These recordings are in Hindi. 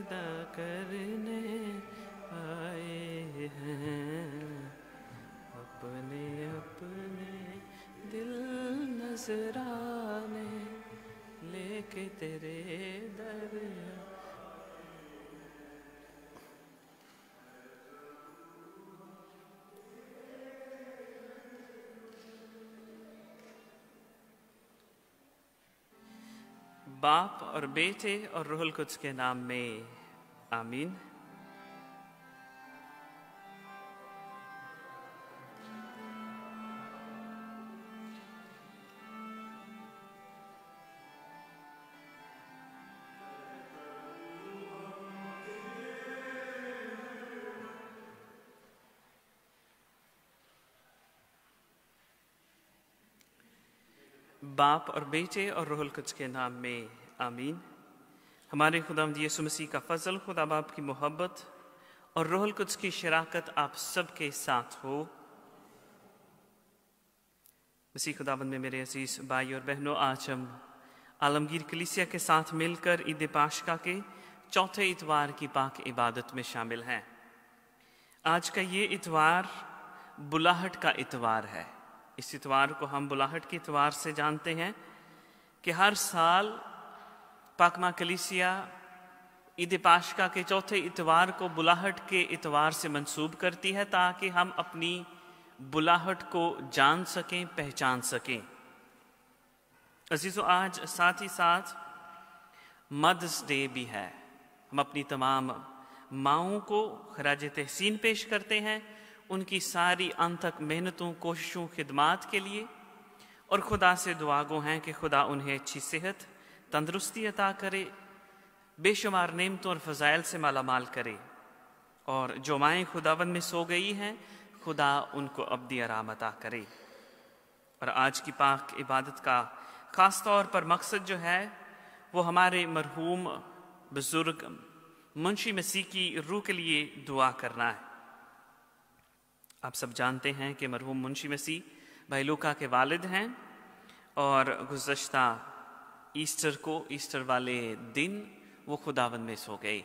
पर्दा करने आए हैं अपने अपने दिल नजराने लेके तेरे दर बाप और बेटे और रोहल कुछ के नाम में आमीन और बेटे और रोहल कुछ के नाम में आमीन हमारे खुदाम यसु मसीह का फजल खुदा बाप की मोहब्बत और रोहल कुछ की शराकत आप सबके साथ हो मसीह खुदावन में मेरे अजीज भाई और बहनों आज हम आलमगीर कलिसिया के साथ मिलकर ईद पाशका के चौथे इतवार की पाक इबादत में शामिल हैं आज का ये इतवार बुलाहट का इतवार है इस इतवार को हम बुलाहट के इतवार से जानते हैं कि हर साल पाकमा कलिसिया ईद पाशका के चौथे इतवार को बुलाहट के इतवार से मंसूब करती है ताकि हम अपनी बुलाहट को जान सकें पहचान सकें अजीज़ों आज साथ ही साथ मदर्स डे भी है हम अपनी तमाम माओ को खराज तहसीन पेश करते हैं उनकी सारी अंतक मेहनतों कोशिशों खिदमात के लिए और खुदा से दुआगो हैं कि खुदा उन्हें अच्छी सेहत तंदरुस्ती अता करे बेशुमार नेमतों और फ़जाइल से मालामाल करे और जो माएँ खुदावन में सो गई हैं खुदा उनको अबदी आराम अता करे और आज की पाक इबादत का ख़ास तौर पर मकसद जो है वो हमारे मरहूम बुज़ुर्ग मुंशी मसीह की रूह के लिए दुआ करना है आप सब जानते हैं कि मरहूम मुंशी मसीह भाई के वालिद हैं और गुजशत ईस्टर को ईस्टर वाले दिन वो खुदावन में सो गए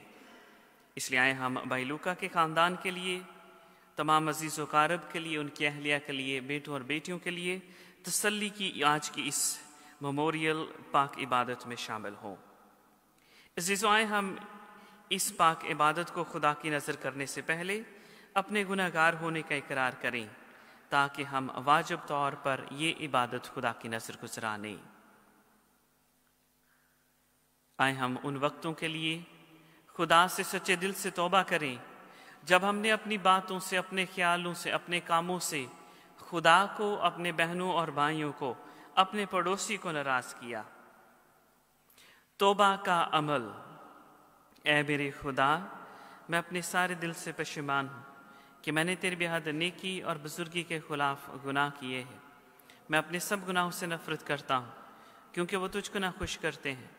इसलिए आए हम भाई के ख़ानदान के लिए तमाम अजीज़ वकारब के लिए उनकी अहलिया के लिए बेटों और बेटियों के लिए तसल्ली की आज की इस मेमोरियल पाक इबादत में शामिल हों अजीज़ों आए हम इस पाक इबादत को खुदा की नज़र करने से पहले अपने गुनागार होने का इकरार करें ताकि हम वाजब तौर पर ये इबादत खुदा की नजर गुजरा लें आए हम उन वक्तों के लिए खुदा से सच्चे दिल से तोबा करें जब हमने अपनी बातों से अपने ख्यालों से अपने कामों से खुदा को अपने बहनों और भाइयों को अपने पड़ोसी को नाराज किया तोबा का अमल ए मेरे खुदा मैं अपने सारे दिल से पशमान हूं कि मैंने तेरे बेहद नेकी और बुज़ुर्गी के ख़िलाफ़ गुनाह किए हैं मैं अपने सब गुनाहों से नफ़रत करता हूँ क्योंकि वो तुझको ना खुश करते हैं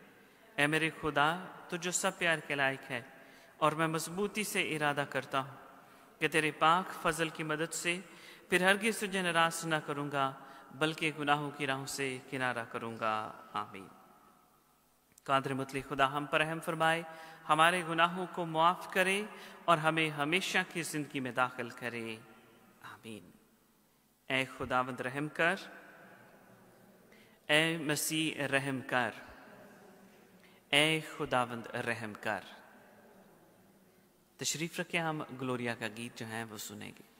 ए मेरे खुदा तो जो सब प्यार के लायक है और मैं मजबूती से इरादा करता हूँ कि तेरे पाक फजल की मदद से फिर हरगिज़ तुझे नाराज ना करूँगा बल्कि गुनाहों की राहों से किनारा करूँगा आमीन कादर मतली खुदा हम पर अहम फरमाए हमारे गुनाहों को मुआफ़ करे और हमें हमेशा की ज़िंदगी में दाखिल करे आमीन ए खुदावंद रहम कर ए मसीह रहम कर ए खुदावंद रहम कर तशरीफ़ रखें हम ग्लोरिया का गीत जो है वो सुनेंगे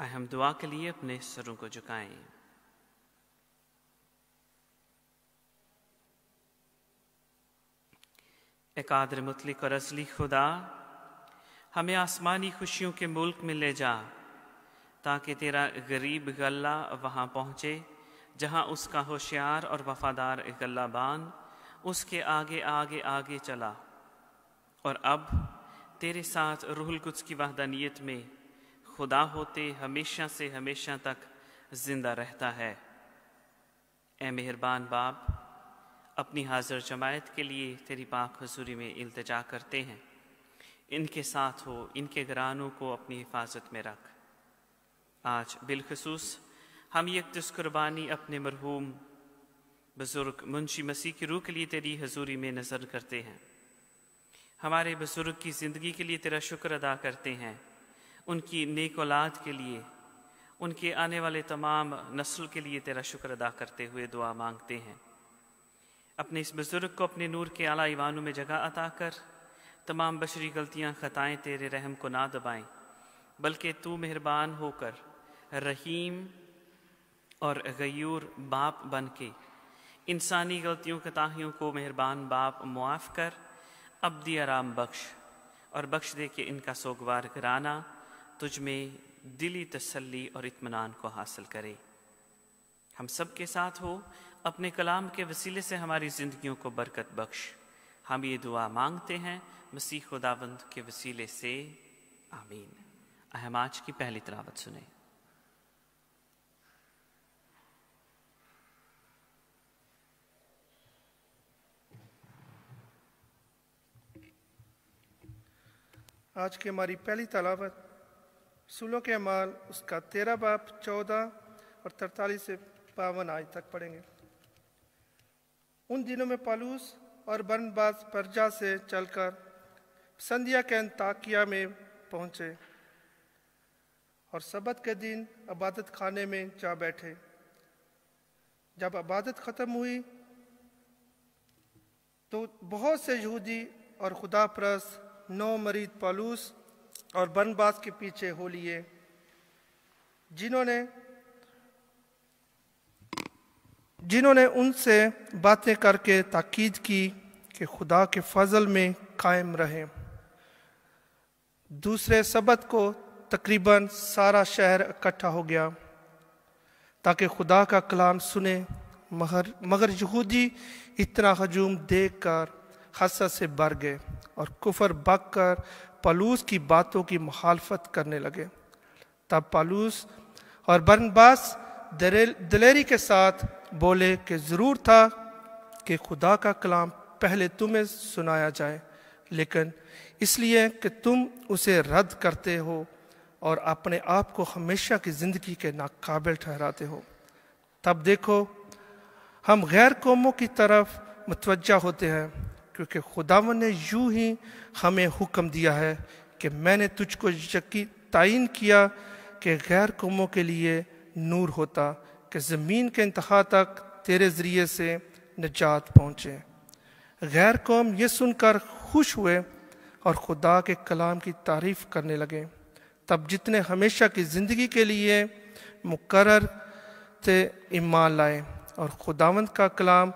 आए हम दुआ के लिए अपने सरों को झुकाएं एकाद्र मुतलिक और असली खुदा हमें आसमानी खुशियों के मुल्क में ले जा ताकि तेरा गरीब गल्ला वहां पहुंचे जहाँ उसका होशियार और वफादार बान उसके आगे आगे आगे चला और अब तेरे साथ रूहुल कुछ की वाहदानियत में खुदा होते हमेशा से हमेशा तक जिंदा रहता है ए मेहरबान बाप अपनी हाजिर जमायत के लिए तेरी पाक हजूरी में इल्तजा करते हैं इनके साथ हो इनके घरानों को अपनी हिफाजत में रख आज बिलखसूस हम ये तस्कुरबानी अपने मरहूम बुज़ुर्ग मुंशी मसीह की रूह के लिए तेरी हजूरी में नज़र करते हैं हमारे बुज़ुर्ग की ज़िंदगी के लिए तेरा शुक्र अदा करते हैं उनकी नेक औलाद के लिए उनके आने वाले तमाम नस्ल के लिए तेरा शुक्र अदा करते हुए दुआ मांगते हैं अपने इस बुज़ुर्ग को अपने नूर के आला ईवानों में जगह अता कर तमाम बशरी गलतियाँ ख़ताएँ तेरे रहम को ना दबाएं बल्कि तू मेहरबान होकर रहीम और गयूर बाप बन के इंसानी गलतियों कताहियों को मेहरबान बाप मुआफ़ कर अब्दी आराम बख्श और बख्श दे के इनका सोगवार कराना तुझ में दिली तसल्ली और इतमान को हासिल करे हम सब के साथ हो अपने कलाम के वसीले से हमारी जिंदगी को बरकत बख्श हम ये दुआ मांगते हैं मसीह खुदाबंद के वसीले से आमीन अहम आज की पहली तलावत सुने आज की हमारी पहली तलावत सुलों के अमाल उसका तेरह बाप चौदह और तरतालीस से बावन आज तक पढ़ेंगे उन दिनों में पालूस और बर्नबाज परजा से चलकर संध्या के अंताकिया में पहुंचे और सबत के दिन अबादत खाने में जा बैठे जब अबादत ख़त्म हुई तो बहुत से यहूदी और खुदा प्रस नौ मरीद पालूस और बनबास के पीछे हो लिए जिन्होंने जिन्होंने उनसे बातें करके ताकीद की कि खुदा के फजल में कायम रहें दूसरे सबत को तकरीबन सारा शहर इकट्ठा हो गया ताकि खुदा का कलाम सुने मगर मगर यहूदी इतना हजूम देख कर हसद से भर गए और कुफर बक कर पलूस की बातों की मुखालफत करने लगे तब पालूस और बरनबास दलेरी के साथ बोले कि ज़रूर था कि खुदा का कलाम पहले तुम्हें सुनाया जाए लेकिन इसलिए कि तुम उसे रद्द करते हो और अपने आप को हमेशा की ज़िंदगी के नाकाबिल ठहराते हो तब देखो हम गैर कौमों की तरफ मतवजा होते हैं क्योंकि खुदावन ने यूं ही हमें हुक्म दिया है कि मैंने तुझको यकी तयन किया कि गैर कौमों के लिए नूर होता कि ज़मीन के इंतहा तक तेरे ज़रिए से निजात पहुँचे गैर कौम ये सुनकर खुश हुए और खुदा के कलाम की तारीफ़ करने लगे तब जितने हमेशा की ज़िंदगी के लिए मुकर थे ईमान लाए और खुदावंद का कलाम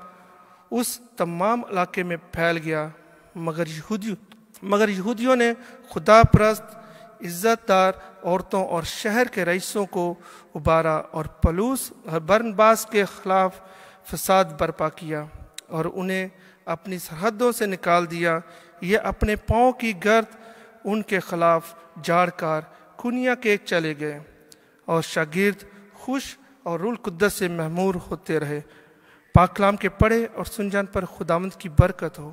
उस तमाम इलाके में फैल गया मगर यहूदियों मगर यहूदियों ने खुदा प्रस्त इज़्ज़तदार औरतों और शहर के रईसों को उबारा और पलूस और बर्नबास के खिलाफ फसाद बर्पा किया और उन्हें अपनी सरहदों से निकाल दिया ये अपने पाँव की गर्द उनके खिलाफ जाड़कार कुनिया के चले गए और शागिर्द खुश और रुल से महमूर होते रहे पाकलाम के पढ़े और सुनजान पर खुदामंद की बरकत हो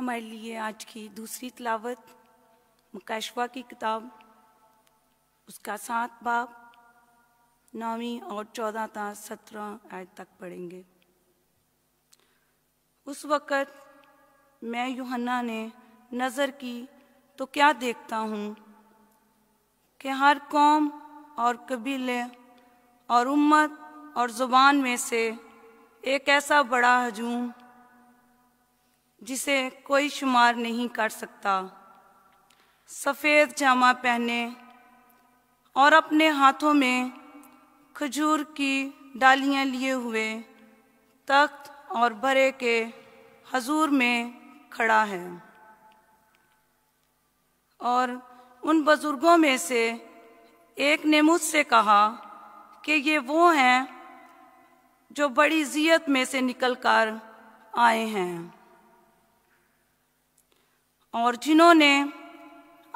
हमारे लिए आज की दूसरी तलावत मुकाशवा की किताब उसका सात बाब नौवीं और चौदह तक सत्रह आयत तक पढ़ेंगे उस वक़्त मैं यूहना ने नज़र की तो क्या देखता हूँ कि हर कौम और कबीले और उम्मत और ज़ुबान में से एक ऐसा बड़ा हजूम जिसे कोई शुमार नहीं कर सकता सफ़ेद जामा पहने और अपने हाथों में खजूर की डालियां लिए हुए तख्त और भरे के हजूर में खड़ा है और उन बुज़ुर्गों में से एक ने मुझसे कहा कि ये वो हैं जो बड़ी जीत में से निकल कर आए हैं और जिन्होंने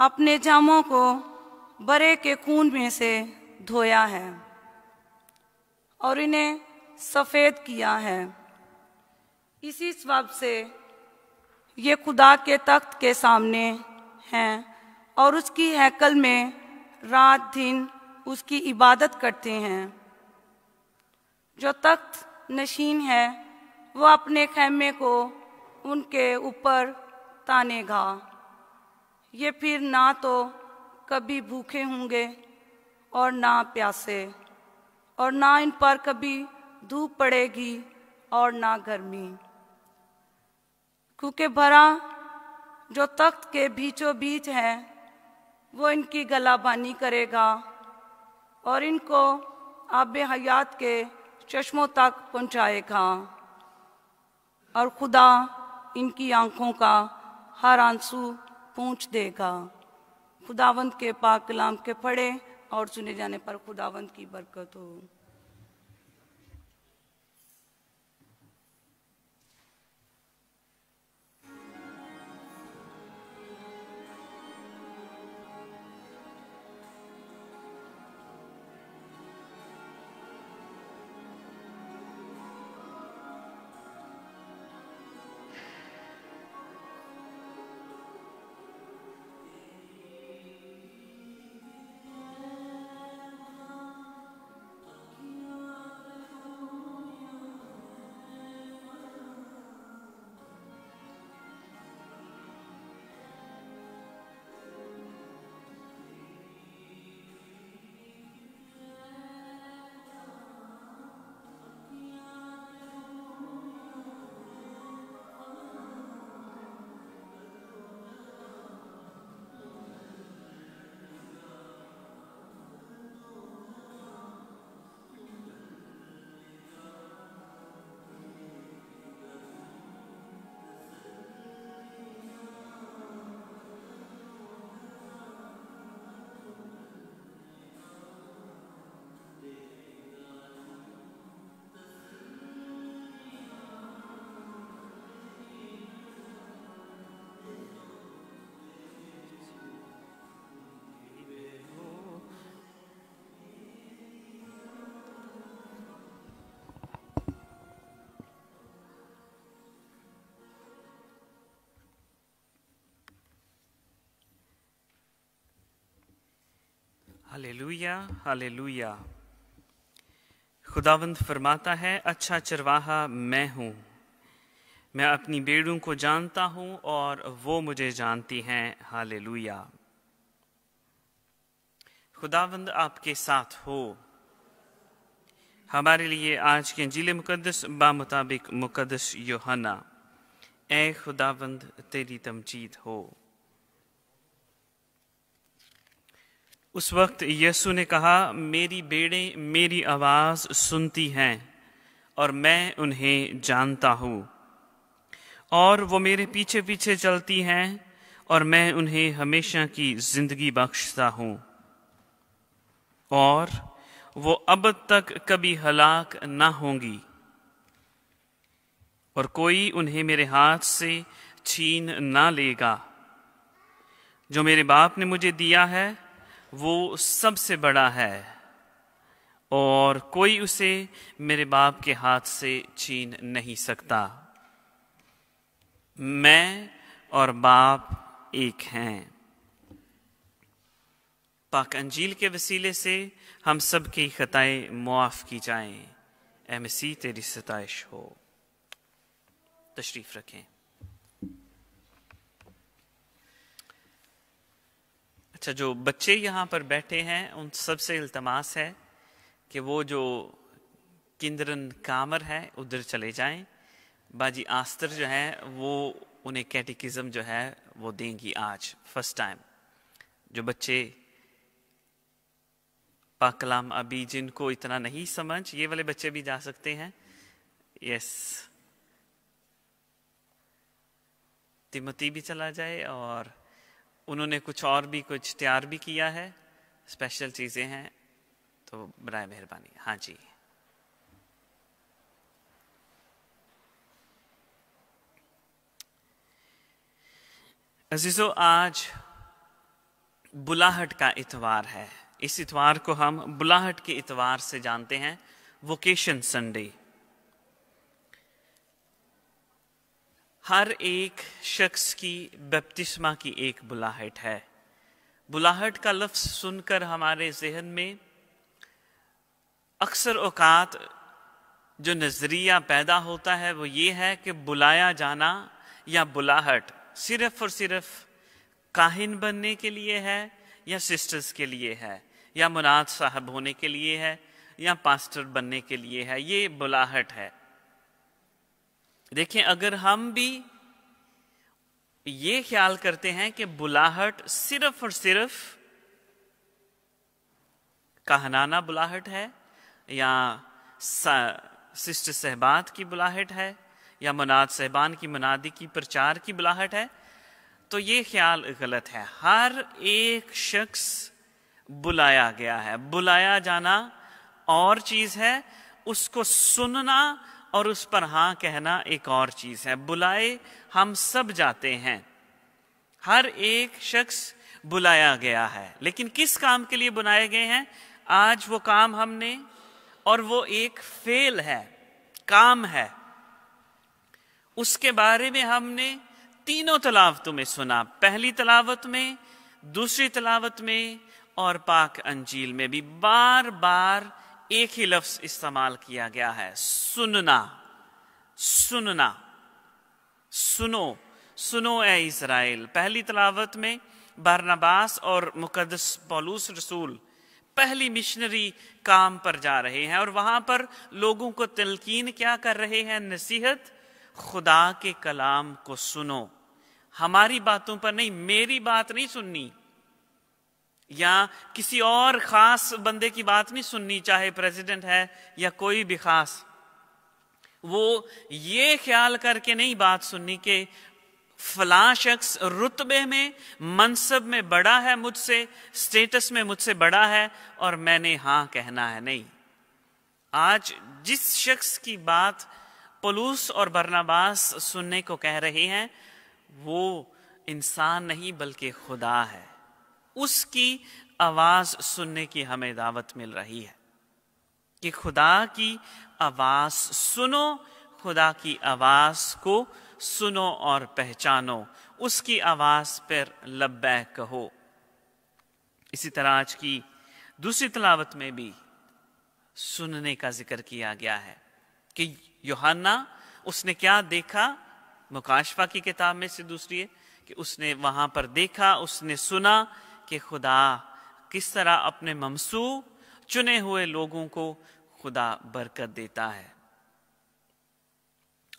अपने जामों को बरे के खून में से धोया है और इन्हें सफ़ेद किया है इसी सब से ये खुदा के तख्त के सामने हैं और उसकी हैकल में रात दिन उसकी इबादत करते हैं जो तख्त नशीन है वह अपने खेमे को उनके ऊपर ताने घा ये फिर ना तो कभी भूखे होंगे और ना प्यासे और ना इन पर कभी धूप पड़ेगी और ना गर्मी क्योंकि भरा जो तख्त के बीचों बीच हैं वो इनकी गलाबानी करेगा और इनको आब हयात के चश्मों तक पहुंचाएगा और खुदा इनकी आंखों का हर आंसू पूछ देगा खुदावंत के पाक कलाम के पढ़े और सुने जाने पर खुदावंत की बरकत हो हालेलुया हालेलुया खुदावंद फरमाता है अच्छा चरवाहा मैं हूँ मैं अपनी बेड़ों को जानता हूँ और वो मुझे जानती हैं हालेलुया खुदावंद आपके साथ हो हमारे लिए आज के जिले मुकदस बामुताबिक मुकदस योहाना ए खुदावंद तेरी तमजीद हो उस वक्त यीशु ने कहा मेरी बेड़े मेरी आवाज़ सुनती हैं और मैं उन्हें जानता हूँ और वो मेरे पीछे पीछे चलती हैं और मैं उन्हें हमेशा की ज़िंदगी बख्शता हूँ और वो अब तक कभी हलाक ना होंगी और कोई उन्हें मेरे हाथ से छीन ना लेगा जो मेरे बाप ने मुझे दिया है वो सबसे बड़ा है और कोई उसे मेरे बाप के हाथ से छीन नहीं सकता मैं और बाप एक हैं पाक अंजील के वसीले से हम सब की खताएं मुआफ़ की जाएं एम तेरी सताइश हो तशरीफ़ रखें अच्छा जो बच्चे यहाँ पर बैठे हैं उन सबसे इल्तमास है कि वो जो किंदरन कामर है उधर चले जाएं बाजी आस्तर जो है वो उन्हें कैटिकिज़म जो है वो देंगी आज फर्स्ट टाइम जो बच्चे पाकलाम अभी जिनको इतना नहीं समझ ये वाले बच्चे भी जा सकते हैं यस तिमती भी चला जाए और उन्होंने कुछ और भी कुछ तैयार भी किया है स्पेशल चीज़ें हैं तो बर मेहरबानी हाँ जी अजीज़ो आज बुलाहट का इतवार है इस इतवार को हम बुलाहट के इतवार से जानते हैं वोकेशन संडे हर एक शख्स की बपतिस्मा की एक बुलाहट है बुलाहट का लफ्ज़ सुनकर हमारे जहन में अक्सर औकात जो नज़रिया पैदा होता है वो ये है कि बुलाया जाना या बुलाहट सिर्फ़ और सिर्फ काहिन बनने के लिए है या सिस्टर्स के लिए है या मुनाद साहब होने के लिए है या पास्टर बनने के लिए है ये बुलाहट है देखें अगर हम भी ये ख्याल करते हैं कि बुलाहट सिर्फ और सिर्फ कहनाना बुलाहट है या सिस्ट सहबात की बुलाहट है या मनाद सहबान की मनादी की प्रचार की बुलाहट है तो ये ख्याल गलत है हर एक शख्स बुलाया गया है बुलाया जाना और चीज़ है उसको सुनना और उस पर हाँ कहना एक और चीज़ है बुलाए हम सब जाते हैं हर एक शख्स बुलाया गया है लेकिन किस काम के लिए बुलाए गए हैं आज वो काम हमने और वो एक फेल है काम है उसके बारे में हमने तीनों तलावतों में सुना पहली तलावत में दूसरी तलावत में और पाक अंजील में भी बार बार एक ही लफ्ज इस्तेमाल किया गया है सुनना सुनना सुनो सुनो ए इसराइल पहली तलावत में बारनाबास और मुकदस पौलूस रसूल पहली मिशनरी काम पर जा रहे हैं और वहां पर लोगों को तलकीन क्या कर रहे हैं नसीहत खुदा के कलाम को सुनो हमारी बातों पर नहीं मेरी बात नहीं सुननी या किसी और खास बंदे की बात नहीं सुननी चाहे प्रेसिडेंट है या कोई भी खास वो ये ख्याल करके नहीं बात सुननी कि फला शख्स रुतबे में मनसब में बड़ा है मुझसे स्टेटस में मुझसे बड़ा है और मैंने हाँ कहना है नहीं आज जिस शख्स की बात पलूस और बरनाबास सुनने को कह रहे हैं वो इंसान नहीं बल्कि खुदा है उसकी आवाज सुनने की हमें दावत मिल रही है कि खुदा की आवाज सुनो खुदा की आवाज को सुनो और पहचानो उसकी आवाज पर लब कहो इसी तरह आज की दूसरी तलावत में भी सुनने का जिक्र किया गया है कि योहाना उसने क्या देखा मुकाशफा की किताब में से दूसरी है कि उसने वहां पर देखा उसने सुना कि खुदा किस तरह अपने ममसू चुने हुए लोगों को खुदा बरकत देता है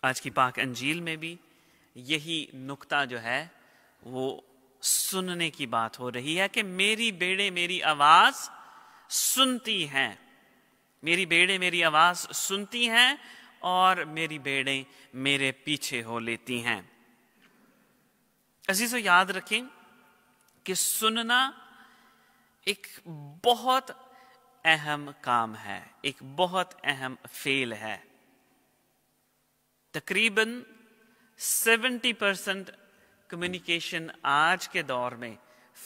आज की पाक अंजील में भी यही नुक्ता जो है वो सुनने की बात हो रही है कि मेरी बेड़े मेरी आवाज सुनती हैं मेरी बेड़े मेरी आवाज सुनती हैं और मेरी बेड़े मेरे पीछे हो लेती हैं अजीजों याद रखें कि सुनना एक बहुत अहम काम है एक बहुत अहम फेल है तकरीबन 70 परसेंट कम्युनिकेशन आज के दौर में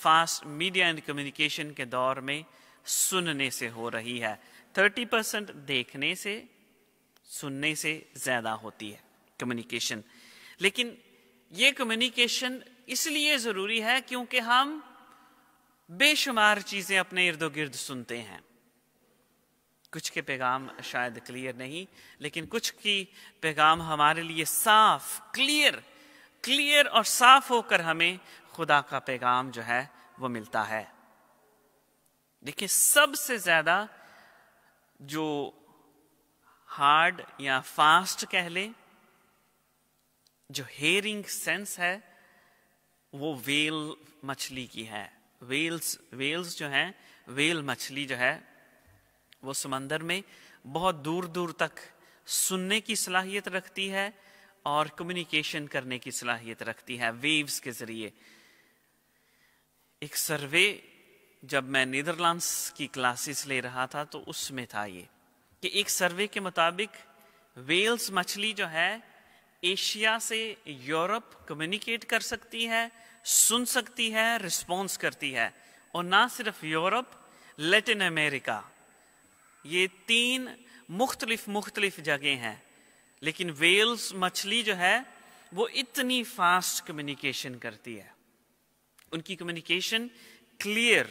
फास्ट मीडिया एंड कम्युनिकेशन के दौर में सुनने से हो रही है 30 परसेंट देखने से सुनने से ज्यादा होती है कम्युनिकेशन लेकिन ये कम्युनिकेशन इसलिए ज़रूरी है क्योंकि हम बेशुमार चीज़ें अपने इर्द गिर्द सुनते हैं कुछ के पैगाम शायद क्लियर नहीं लेकिन कुछ की पैगाम हमारे लिए साफ क्लियर क्लियर और साफ होकर हमें खुदा का पैगाम जो है वो मिलता है देखिए सबसे ज़्यादा जो हार्ड या फास्ट कह लें जो हेयरिंग सेंस है वो वेल मछली की है वेल्स वेल्स जो हैं वेल मछली जो है वो समंदर में बहुत दूर दूर तक सुनने की सलाहियत रखती है और कम्युनिकेशन करने की सलाहियत रखती है वेव्स के ज़रिए एक सर्वे जब मैं नीदरलैंड्स की क्लासेस ले रहा था तो उसमें था ये कि एक सर्वे के मुताबिक वेल्स मछली जो है एशिया से यूरोप कम्युनिकेट कर सकती है सुन सकती है रिस्पॉन्स करती है और ना सिर्फ यूरोप लेटिन अमेरिका ये तीन मुख्तलिफ मुख्तलिफ जगह हैं लेकिन वेल्स मछली जो है वो इतनी फास्ट कम्युनिकेशन करती है उनकी कम्युनिकेशन क्लियर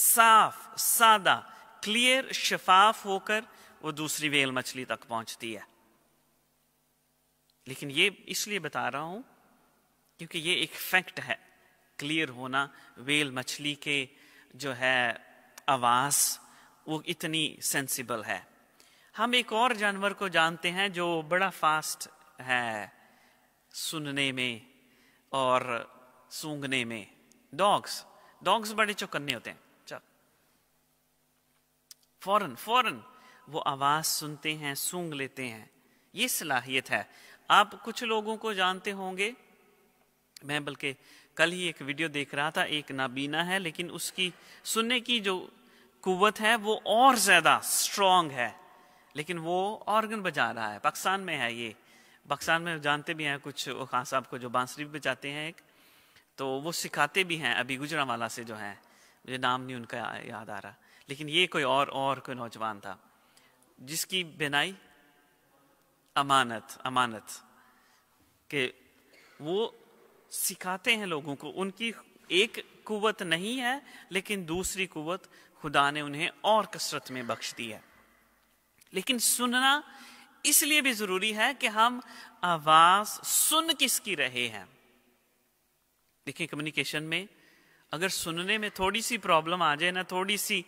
साफ सादा क्लियर शफाफ होकर वो दूसरी वेल मछली तक पहुंचती है लेकिन ये इसलिए बता रहा हूं क्योंकि ये एक फैक्ट है क्लियर होना वेल मछली के जो है आवाज़ वो इतनी सेंसिबल है हम एक और जानवर को जानते हैं जो बड़ा फास्ट है सुनने में और सूंघने में डॉग्स डॉग्स बड़े चौकन्ने होते हैं चल फौरन फौरन वो आवाज़ सुनते हैं सूंघ लेते हैं ये सलाहियत है आप कुछ लोगों को जानते होंगे मैं बल्कि कल ही एक वीडियो देख रहा था एक नाबीना है लेकिन उसकी सुनने की जो कुवत है वो और ज़्यादा स्ट्रांग है लेकिन वो ऑर्गन बजा रहा है पाकिस्तान में है ये पाकिस्तान में जानते भी हैं कुछ खान साहब को जो बांसुरी भी बजाते हैं एक तो वो सिखाते भी हैं अभी गुजरावाला से जो है मुझे नाम नहीं उनका याद आ रहा लेकिन ये कोई और और कोई नौजवान था जिसकी बिनाई अमानत अमानत के वो सिखाते हैं लोगों को उनकी एक कुवत नहीं है लेकिन दूसरी कुवत खुदा ने उन्हें और कसरत में बख्श दी है लेकिन सुनना इसलिए भी जरूरी है कि हम आवाज सुन किसकी रहे हैं देखिए कम्युनिकेशन में अगर सुनने में थोड़ी सी प्रॉब्लम आ जाए ना थोड़ी सी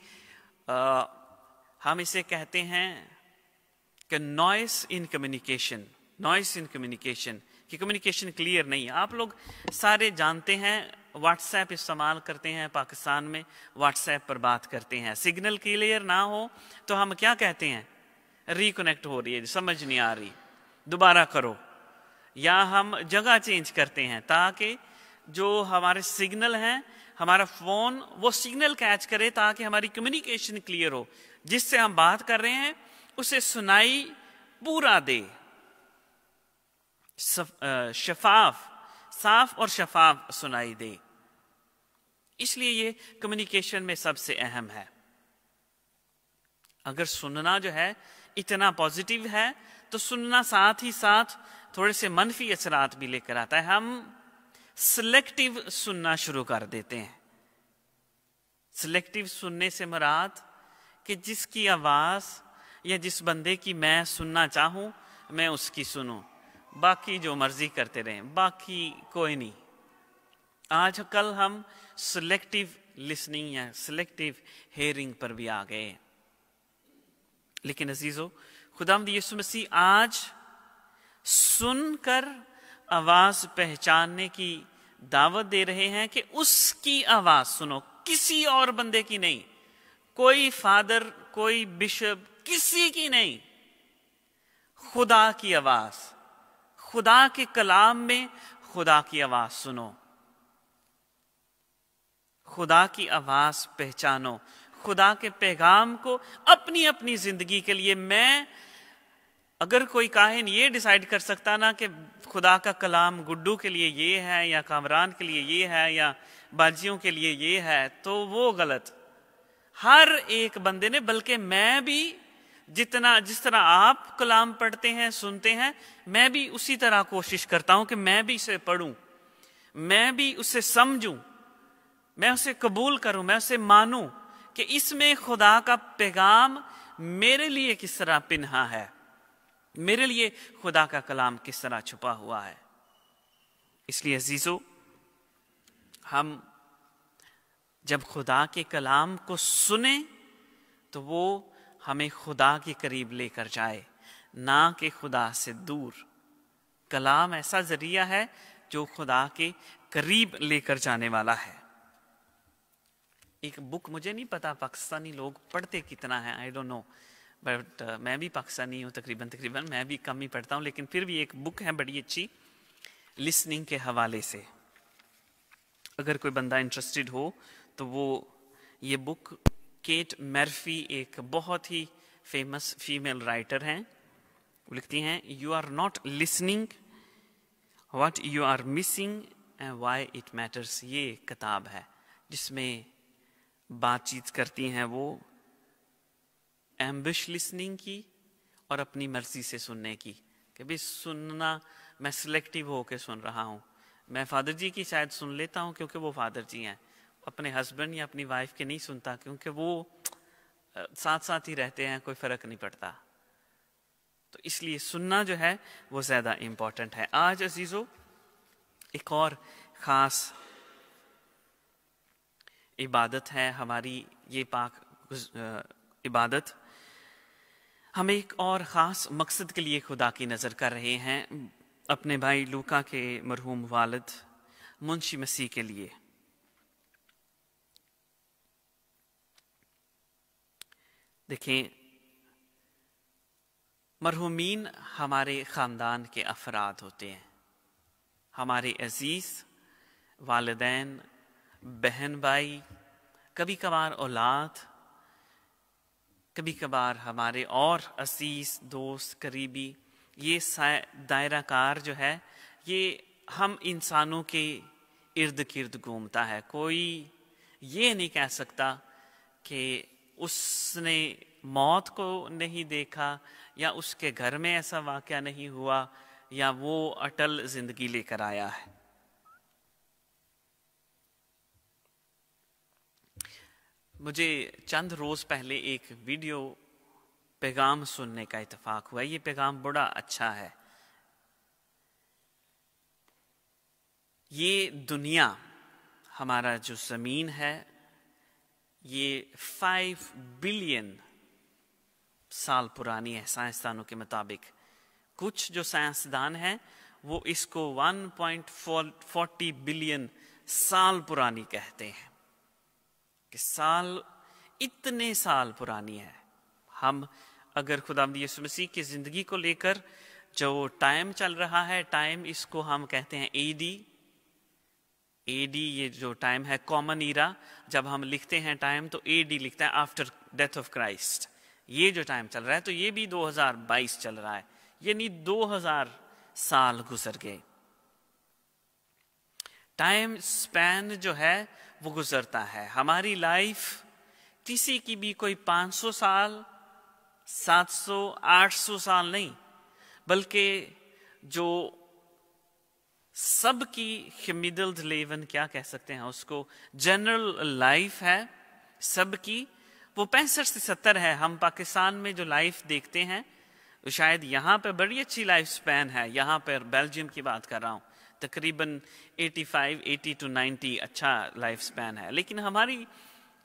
आ, हम इसे कहते हैं कि noise in communication noise in communication कि कम्युनिकेशन क्लियर नहीं है आप लोग सारे जानते हैं व्हाट्सएप इस्तेमाल करते हैं पाकिस्तान में व्हाट्सएप पर बात करते हैं सिग्नल क्लियर ना हो तो हम क्या कहते हैं रिकनेक्ट हो रही है समझ नहीं आ रही दोबारा करो या हम जगह चेंज करते हैं ताकि जो हमारे सिग्नल हैं हमारा फ़ोन वो सिग्नल कैच करे ताकि हमारी कम्युनिकेशन क्लियर हो जिससे हम बात कर रहे हैं उसे सुनाई पूरा दे शफाफ साफ और शफाफ सुनाई दे इसलिए ये कम्युनिकेशन में सबसे अहम है अगर सुनना जो है इतना पॉजिटिव है तो सुनना साथ ही साथ थोड़े से मनफी असरात भी लेकर आता है हम सिलेक्टिव सुनना शुरू कर देते हैं सिलेक्टिव सुनने से मराद कि जिसकी आवाज़ या जिस बंदे की मैं सुनना चाहूँ मैं उसकी सुनूँ बाकी जो मर्जी करते रहें बाकी कोई नहीं आज कल हम सिलेक्टिव लिसनिंग या सिलेक्टिव हेयरिंग पर भी आ गए लेकिन अजीजो खुदाम यीशु मसीह आज सुनकर आवाज पहचानने की दावत दे रहे हैं कि उसकी आवाज सुनो किसी और बंदे की नहीं कोई फादर कोई बिशप किसी की नहीं खुदा की आवाज खुदा के कलाम में खुदा की आवाज सुनो खुदा की आवाज पहचानो खुदा के पैगाम को अपनी अपनी जिंदगी के लिए मैं अगर कोई काहिन ये डिसाइड कर सकता ना कि खुदा का कलाम गुड्डू के लिए ये है या कामरान के लिए ये है या बाजियों के लिए ये है तो वो गलत हर एक बंदे ने बल्कि मैं भी जितना जिस तरह आप कलाम पढ़ते हैं सुनते हैं मैं भी उसी तरह कोशिश करता हूं कि मैं भी इसे पढ़ूं मैं भी उसे समझूं मैं उसे कबूल करूं मैं उसे मानूं कि इसमें खुदा का पैगाम मेरे लिए किस तरह पिन्हा है मेरे लिए खुदा का कलाम किस तरह छुपा हुआ है इसलिए अजीजो हम जब खुदा के कलाम को सुने तो वो हमें खुदा के करीब लेकर जाए ना कि खुदा से दूर कलाम ऐसा ज़रिया है जो खुदा के करीब लेकर जाने वाला है एक बुक मुझे नहीं पता पाकिस्तानी लोग पढ़ते कितना है आई डोंट नो बट मैं भी पाकिस्तानी हूँ तकरीबन तकरीबन मैं भी कम ही पढ़ता हूँ लेकिन फिर भी एक बुक है बड़ी अच्छी लिसनिंग के हवाले से अगर कोई बंदा इंटरेस्टेड हो तो वो ये बुक केट मर्फी एक बहुत ही फेमस फीमेल राइटर हैं लिखती हैं you are not listening what you are missing and why it matters ये किताब है जिसमें बातचीत करती हैं वो एम्बिश लिसनिंग की और अपनी मर्जी से सुनने की कि भाई सुनना मैं सिलेक्टिव होकर सुन रहा हूँ मैं फादर जी की शायद सुन लेता हूँ क्योंकि वो फादर जी हैं अपने हस्बैंड या अपनी वाइफ के नहीं सुनता क्योंकि वो साथ साथ ही रहते हैं कोई फ़र्क नहीं पड़ता तो इसलिए सुनना जो है वो ज़्यादा इम्पॉर्टेंट है आज अजीज़ो एक और ख़ास इबादत है हमारी ये पाक इबादत हम एक और ख़ास मकसद के लिए खुदा की नज़र कर रहे हैं अपने भाई लूका के मरहूम वालद मुंशी मसीह के लिए देखें मरहुमीन हमारे ख़ानदान के अफराद होते हैं हमारे अज़ीज़ वालदेन बहन भाई कभी कभार औलाद कभी कभार हमारे और असीस दोस्त करीबी ये दायरा कार जो है ये हम इंसानों के इर्द गिर्द घूमता है कोई ये नहीं कह सकता कि उसने मौत को नहीं देखा या उसके घर में ऐसा वाक्य नहीं हुआ या वो अटल जिंदगी लेकर आया है मुझे चंद रोज़ पहले एक वीडियो पैगाम सुनने का इतफाक हुआ ये पैगाम बड़ा अच्छा है ये दुनिया हमारा जो ज़मीन है ये फाइव बिलियन साल पुरानी है साइंसदानों के मुताबिक कुछ जो साइंसदान हैं वो इसको 1.40 बिलियन साल पुरानी कहते हैं कि साल इतने साल पुरानी है हम अगर खुदा यीशु मसीह की ज़िंदगी को लेकर जो टाइम चल रहा है टाइम इसको हम कहते हैं ईदी ए डी ये जो टाइम है कॉमन ईरा जब हम लिखते हैं टाइम तो ए डी लिखता है आफ्टर डेथ ऑफ क्राइस्ट ये जो टाइम चल रहा है तो ये भी 2022 चल रहा है यानी 2000 साल गुजर गए टाइम स्पैन जो है वो गुजरता है हमारी लाइफ किसी की भी कोई 500 साल 700 800 साल नहीं बल्कि जो सबकी मिडल लेवन क्या कह सकते हैं उसको जनरल लाइफ है सबकी वो पैंसठ से सत्तर है हम पाकिस्तान में जो लाइफ देखते हैं शायद यहाँ पर बड़ी अच्छी लाइफ स्पैन है यहाँ पर बेल्जियम की बात कर रहा हूँ तकरीबन 85, 80 टू 90 अच्छा लाइफ स्पैन है लेकिन हमारी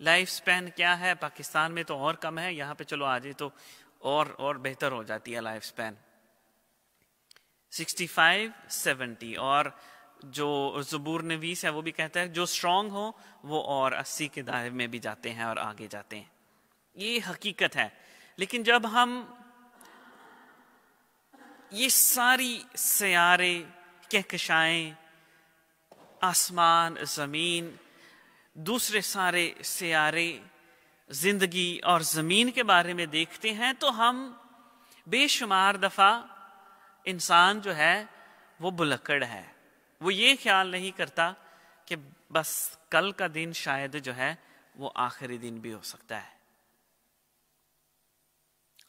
लाइफ स्पैन क्या है पाकिस्तान में तो और कम है यहाँ पे चलो आ जाए तो और और बेहतर हो जाती है लाइफ स्पैन 65, 70 और जो जबूर नवीस है वो भी कहता है जो स्ट्रांग हो वो और 80 के दायरे में भी जाते हैं और आगे जाते हैं ये हकीकत है लेकिन जब हम ये सारी सयारे कहकशाएं आसमान ज़मीन दूसरे सारे सियारे ज़िंदगी और ज़मीन के बारे में देखते हैं तो हम बेशुमार दफ़ा इंसान जो है वो बुलक्कड़ है वो ये ख्याल नहीं करता कि बस कल का दिन शायद जो है वो आखिरी दिन भी हो सकता है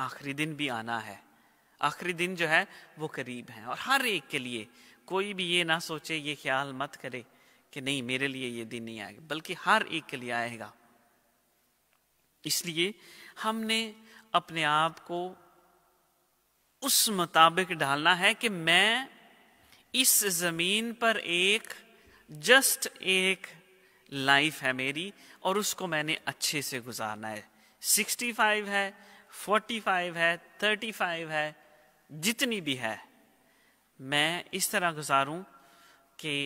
आखिरी दिन भी आना है आखिरी दिन जो है वो करीब है और हर एक के लिए कोई भी ये ना सोचे ये ख्याल मत करे कि नहीं मेरे लिए ये दिन नहीं आएगा बल्कि हर एक के लिए आएगा इसलिए हमने अपने आप को उस मुताबिक ढालना है कि मैं इस जमीन पर एक जस्ट एक लाइफ है मेरी और उसको मैंने अच्छे से गुजारना है 65 है 45 है 35 है जितनी भी है मैं इस तरह गुजारूं कि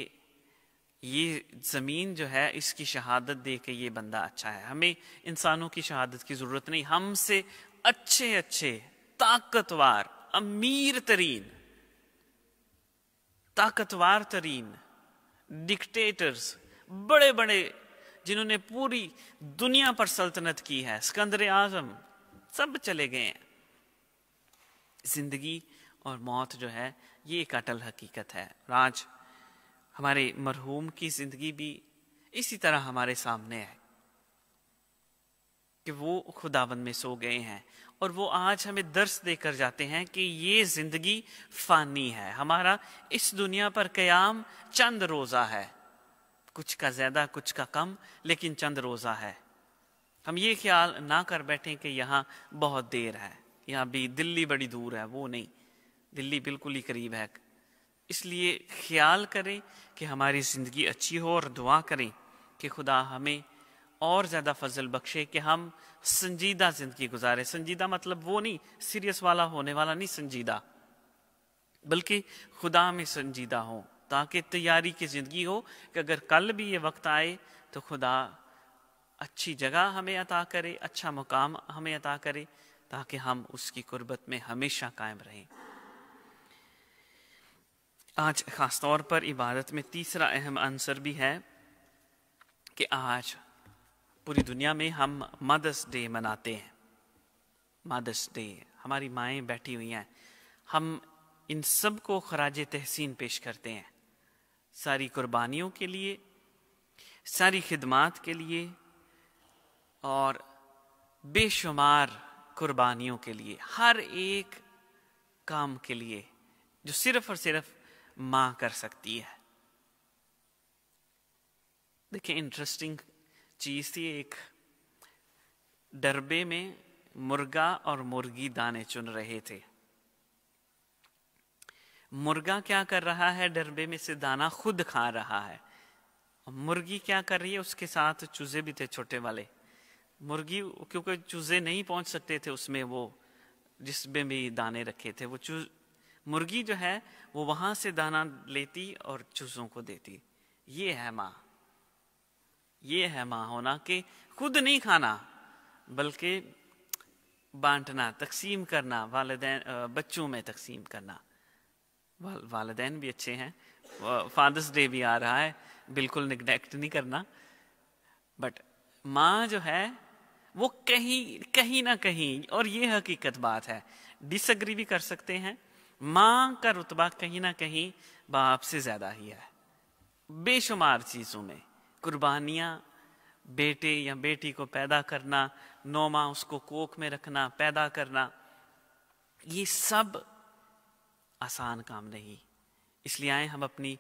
ये ज़मीन जो है इसकी शहादत दे के ये बंदा अच्छा है हमें इंसानों की शहादत की ज़रूरत नहीं हमसे अच्छे अच्छे ताकतवर अमीर तरीन ताकतवर तरीन डिक्टेटर्स बड़े बड़े जिन्होंने पूरी दुनिया पर सल्तनत की है सिकंदर आजम सब चले गए हैं जिंदगी और मौत जो है ये एक अटल हकीकत है आज हमारे मरहूम की जिंदगी भी इसी तरह हमारे सामने है कि वो खुदावन में सो गए हैं और वो आज हमें दर्श देकर जाते हैं कि ये जिंदगी फानी है हमारा इस दुनिया पर क्याम चंद रोज़ा है कुछ का ज़्यादा कुछ का कम लेकिन चंद रोज़ा है हम ये ख्याल ना कर बैठें कि यहाँ बहुत देर है यहाँ भी दिल्ली बड़ी दूर है वो नहीं दिल्ली बिल्कुल ही करीब है इसलिए ख्याल करें कि हमारी ज़िंदगी अच्छी हो और दुआ करें कि खुदा हमें और ज़्यादा फजल बख्शे कि हम संजीदा ज़िंदगी गुजारें संजीदा मतलब वो नहीं सीरियस वाला होने वाला नहीं संजीदा बल्कि खुदा में संजीदा हो ताकि तैयारी की ज़िंदगी हो कि अगर कल भी ये वक्त आए तो खुदा अच्छी जगह हमें अता करे अच्छा मुकाम हमें अता करे ताकि हम उसकी कुर्बत में हमेशा कायम रहें आज ख़ास तौर पर इबादत में तीसरा अहम आंसर भी है कि आज पूरी दुनिया में हम मदर्स डे मनाते हैं मदर्स डे हमारी माएँ बैठी हुई हैं हम इन सब को खराज तहसीन पेश करते हैं सारी कुर्बानियों के लिए सारी खिदमात के लिए और बेशुमार कुर्बानियों के लिए हर एक काम के लिए जो सिर्फ और सिर्फ माँ कर सकती है देखिए इंटरेस्टिंग चीज़ थी एक डरबे में मुर्गा और मुर्गी दाने चुन रहे थे मुर्गा क्या कर रहा है डरबे में से दाना खुद खा रहा है मुर्गी क्या कर रही है उसके साथ चूजे भी थे छोटे वाले मुर्गी क्योंकि चूजे नहीं पहुंच सकते थे उसमें वो जिसमें भी दाने रखे थे वो चूज मुर्गी जो है वो वहां से दाना लेती और चूजों को देती ये है माँ ये है माँ होना कि खुद नहीं खाना बल्कि बांटना तकसीम करना वालदेन बच्चों में तकसीम करना वाल, भी अच्छे हैं फादर्स डे भी आ रहा है बिल्कुल निगलेक्ट नहीं करना बट माँ जो है वो कहीं कहीं ना कहीं और ये हकीकत बात है डिसग्री भी कर सकते हैं माँ का रुतबा कहीं ना कहीं बाप से ज्यादा ही है बेशुमार चीजों में कुर्बानियाँ बेटे या बेटी को पैदा करना नौ माह उसको कोख में रखना पैदा करना ये सब आसान काम नहीं इसलिए आए हम अपनी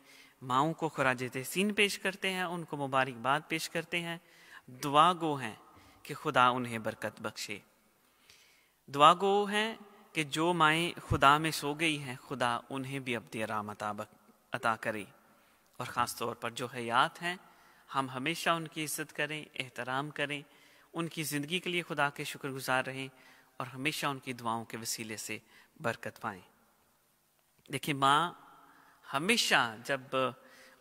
माओ को खुराज तहसीन पेश करते हैं उनको मुबारकबाद पेश करते हैं दुआ गो हैं कि खुदा उन्हें बरकत बख्शे दुआ गो हैं कि जो माएँ खुदा में सो गई हैं खुदा उन्हें भी अब आराम अता अता करे और ख़ास तौर पर जो हयात हैं हम हमेशा उनकी इज्जत करें एहतराम करें उनकी ज़िंदगी के लिए खुदा के शुक्रगुजार रहें और हमेशा उनकी दुआओं के वसीले से बरकत पाएं देखिए माँ हमेशा जब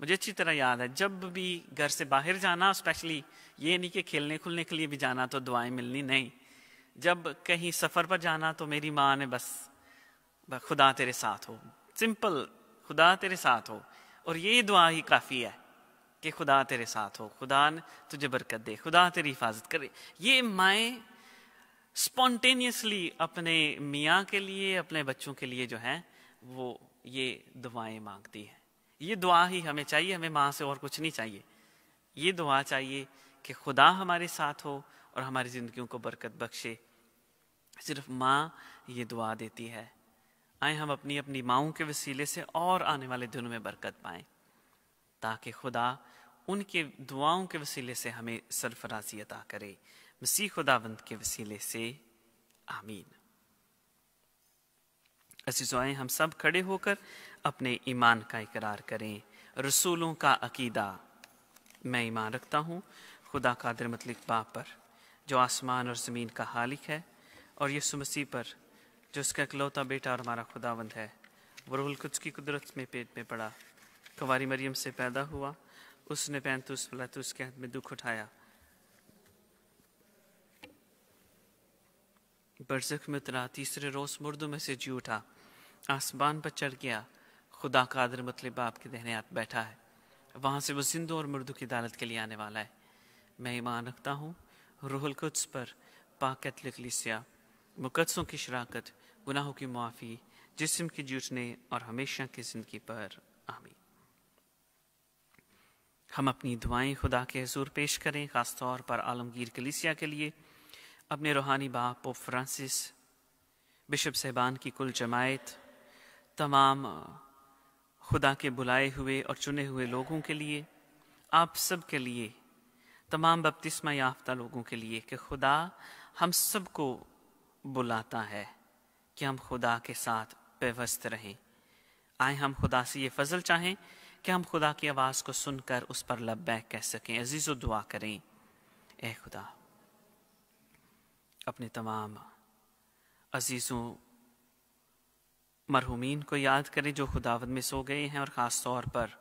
मुझे अच्छी तरह याद है जब भी घर से बाहर जाना स्पेशली ये नहीं कि खेलने खुलने के लिए भी जाना तो दुआएं मिलनी नहीं जब कहीं सफ़र पर जाना तो मेरी माँ ने बस खुदा तेरे साथ हो सिंपल खुदा तेरे साथ हो और ये दुआ ही काफ़ी है कि खुदा तेरे साथ हो खुदा तुझे बरकत दे खुदा तेरी हिफाजत करे ये माए स्पॉन्टेनियसली अपने मियाँ के लिए अपने बच्चों के लिए जो है वो ये दुआएं मांगती हैं ये दुआ ही हमें चाहिए हमें माँ से और कुछ नहीं चाहिए ये दुआ चाहिए कि खुदा हमारे साथ हो और हमारी ज़िंदगी को बरकत बख्शे सिर्फ माँ ये दुआ देती है आए हम अपनी अपनी माओ के वसीले से और आने वाले दिनों में बरकत पाएं ताकि खुदा उनके दुआओं के वसीले से हमें सरफराजी अदा करे मसीह खुदावंद के वसीले से आमीन असीजुआ हम सब खड़े होकर अपने ईमान का इकरार करें रसूलों का अकीदा मैं ईमान रखता हूँ खुदा कादर मतलब बाप पर जो आसमान और ज़मीन का हालिक है और यसु मसीह पर जो उसका इकलौता बेटा और हमारा खुदावंद है वो कुछ की कुदरत में पेट में पड़ा कंवारी मरियम से पैदा हुआ उसने पैंतुस पलातुस के में दुख उठाया बरसख में उतरा तीसरे रोज मुर्दो में से जी उठा आसमान पर चढ़ गया खुदा का आदर मतलब बाप के दहने हाथ बैठा है वहां से वो जिंदो और मुर्दू की अदालत के लिए आने वाला है मैं ईमान रखता हूँ रोहल कुछ पर पाकत कैथलिक मुकदसों की शराकत गुनाहों की मुआफ़ी जिसम के जूटने और हमेशा की ज़िंदगी पर आमीन हम अपनी दुआएं खुदा के हजूर पेश करें ख़ास तौर पर आलमगीर कलिसिया के लिए अपने रूहानी बाप पोप फ्रांसिस बिशप साहबान की कुल जमायत तमाम खुदा के बुलाए हुए और चुने हुए लोगों के लिए आप सब के लिए तमाम बपतिस्मा याफ्ता लोगों के लिए कि खुदा हम सबको बुलाता है कि हम खुदा के साथ व्यवस्थ रहें आए हम खुदा से ये फजल चाहें कि हम खुदा की आवाज़ को सुनकर उस पर लब्बैक कह सकें अजीज़ दुआ करें ए खुदा अपने तमाम अजीज़ों मरहूमिन को याद करें जो खुदावत में सो गए हैं और ख़ास तौर पर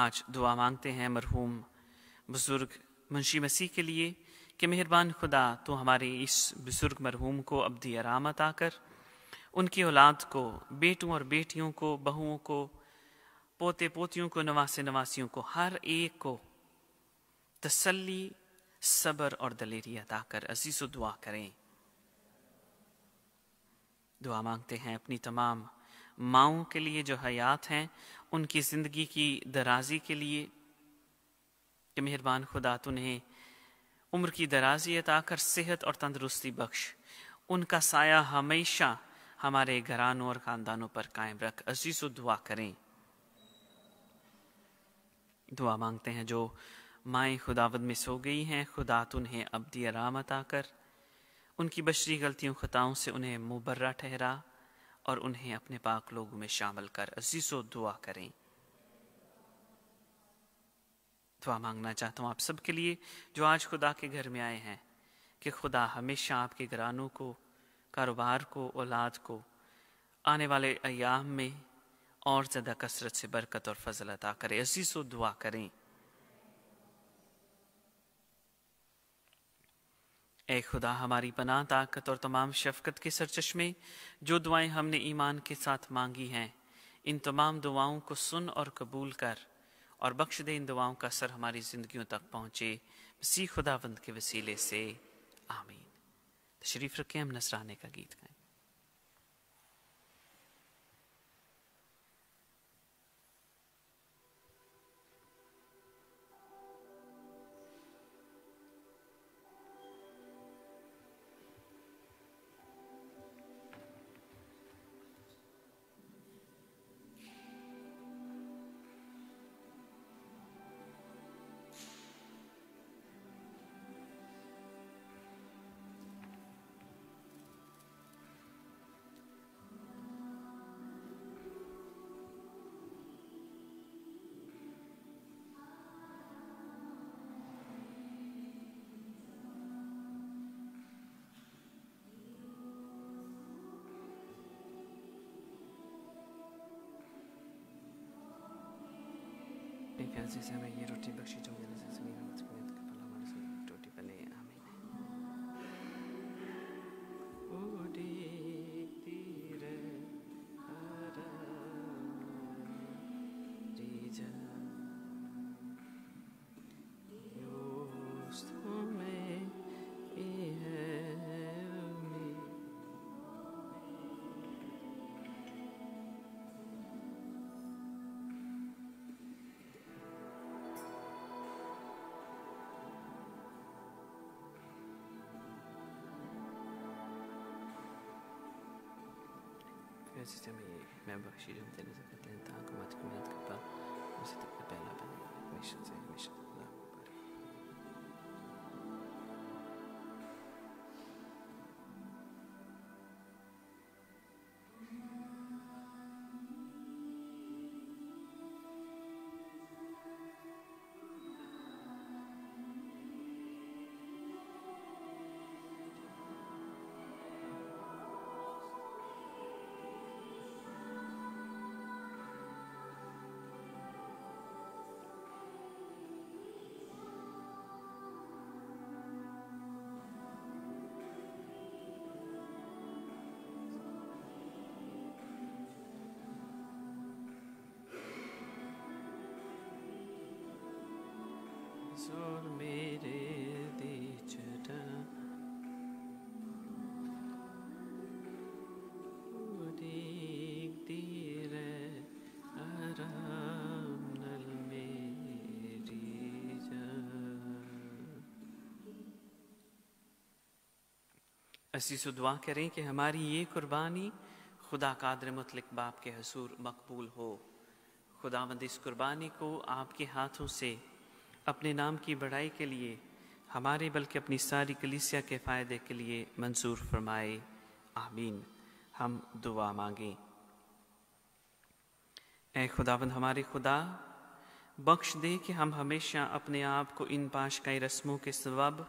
आज दुआ मांगते हैं मरहूम बुज़ुर्ग मुंशी मसीह के लिए कि मेहरबान खुदा तो हमारे इस बुज़ुर्ग मरहूम को अबदी आराम अता कर उनकी औलाद को बेटों और बेटियों को बहुओं को पोते पोतियों को नवासे नवासियों को हर एक को तसल्ली सब्र और दलेरी अदा कर अजीज़ दुआ करें दुआ मांगते हैं अपनी तमाम माओ के लिए जो हयात हैं उनकी ज़िंदगी की दराजी के लिए कि मेहरबान खुदा तुन्हें उम्र की दराजी अदा कर सेहत और तंदरुस्ती बख्श उनका साया हमेशा हमारे घरानों और ख़ानदानों पर कायम रख अजीज़ दुआ करें दुआ मांगते हैं जो माए खुदावद में सो गई हैं खुदा उन्हें अबदी आराम अता कर उनकी बशरी गलतियों ख़ताओं से उन्हें मुबर्रा ठहरा और उन्हें अपने पाक लोगों में शामिल कर अजीज़ो दुआ करें दुआ मांगना चाहता हूँ आप सब के लिए जो आज खुदा के घर में आए हैं कि खुदा हमेशा आपके घरानों को कारोबार को औलाद को आने वाले अयाम में और ज़्यादा कसरत से बरकत और फजल अता करे इसी सो दुआ करें ए खुदा हमारी पनाह ताकत और तमाम शफकत के सरचश्मे जो दुआएं हमने ईमान के साथ मांगी हैं इन तमाम दुआओं को सुन और कबूल कर और बख्श दे इन दुआओं का असर हमारी ज़िंदगियों तक पहुंचे सी खुदावंद के वसीले से आमीन तशरीफ़ रखें हम नसराने का गीत गाएं በሲስተም የሚያበረሽ ድምፅ ሊዘፈት ለንታ አቁማት ክምነት ክባ ምስት ቀበላ በ ሚሽን ዘ ሚሽን असीस दुआ करें कि हमारी ये कुर्बानी खुदा कादर मतलब बाप के हसूर मकबूल हो खुदा मंद इस कुर्बानी को आपके हाथों से अपने नाम की बढ़ाई के लिए हमारे बल्कि अपनी सारी कलिसिया के फ़ायदे के लिए मंजूर फरमाए आमीन हम दुआ मांगें ए खुदावंद हमारे खुदा बख्श दे कि हम हमेशा अपने आप को इन पाशकई रस्मों के सबब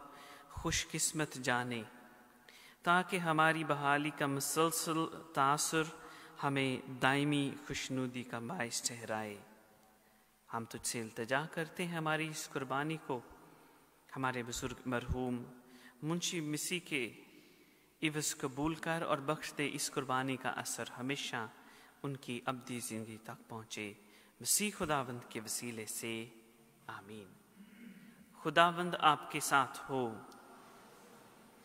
खुशकिस्मत जाने ताकि हमारी बहाली का मुसलसल तासर हमें दायमी खुशनुदी का बायस ठहराए हम तुझसे तो इल्तजा करते हैं हमारी इस कुर्बानी को हमारे बुज़ुर्ग मरहूम मुंशी मिसी के इवस कबूल कर और बख्श दे इस कुर्बानी का असर हमेशा उनकी अबदी ज़िंदगी तक पहुँचे मसी खुदावंद के वसीले से आमीन खुदावंद आपके साथ हो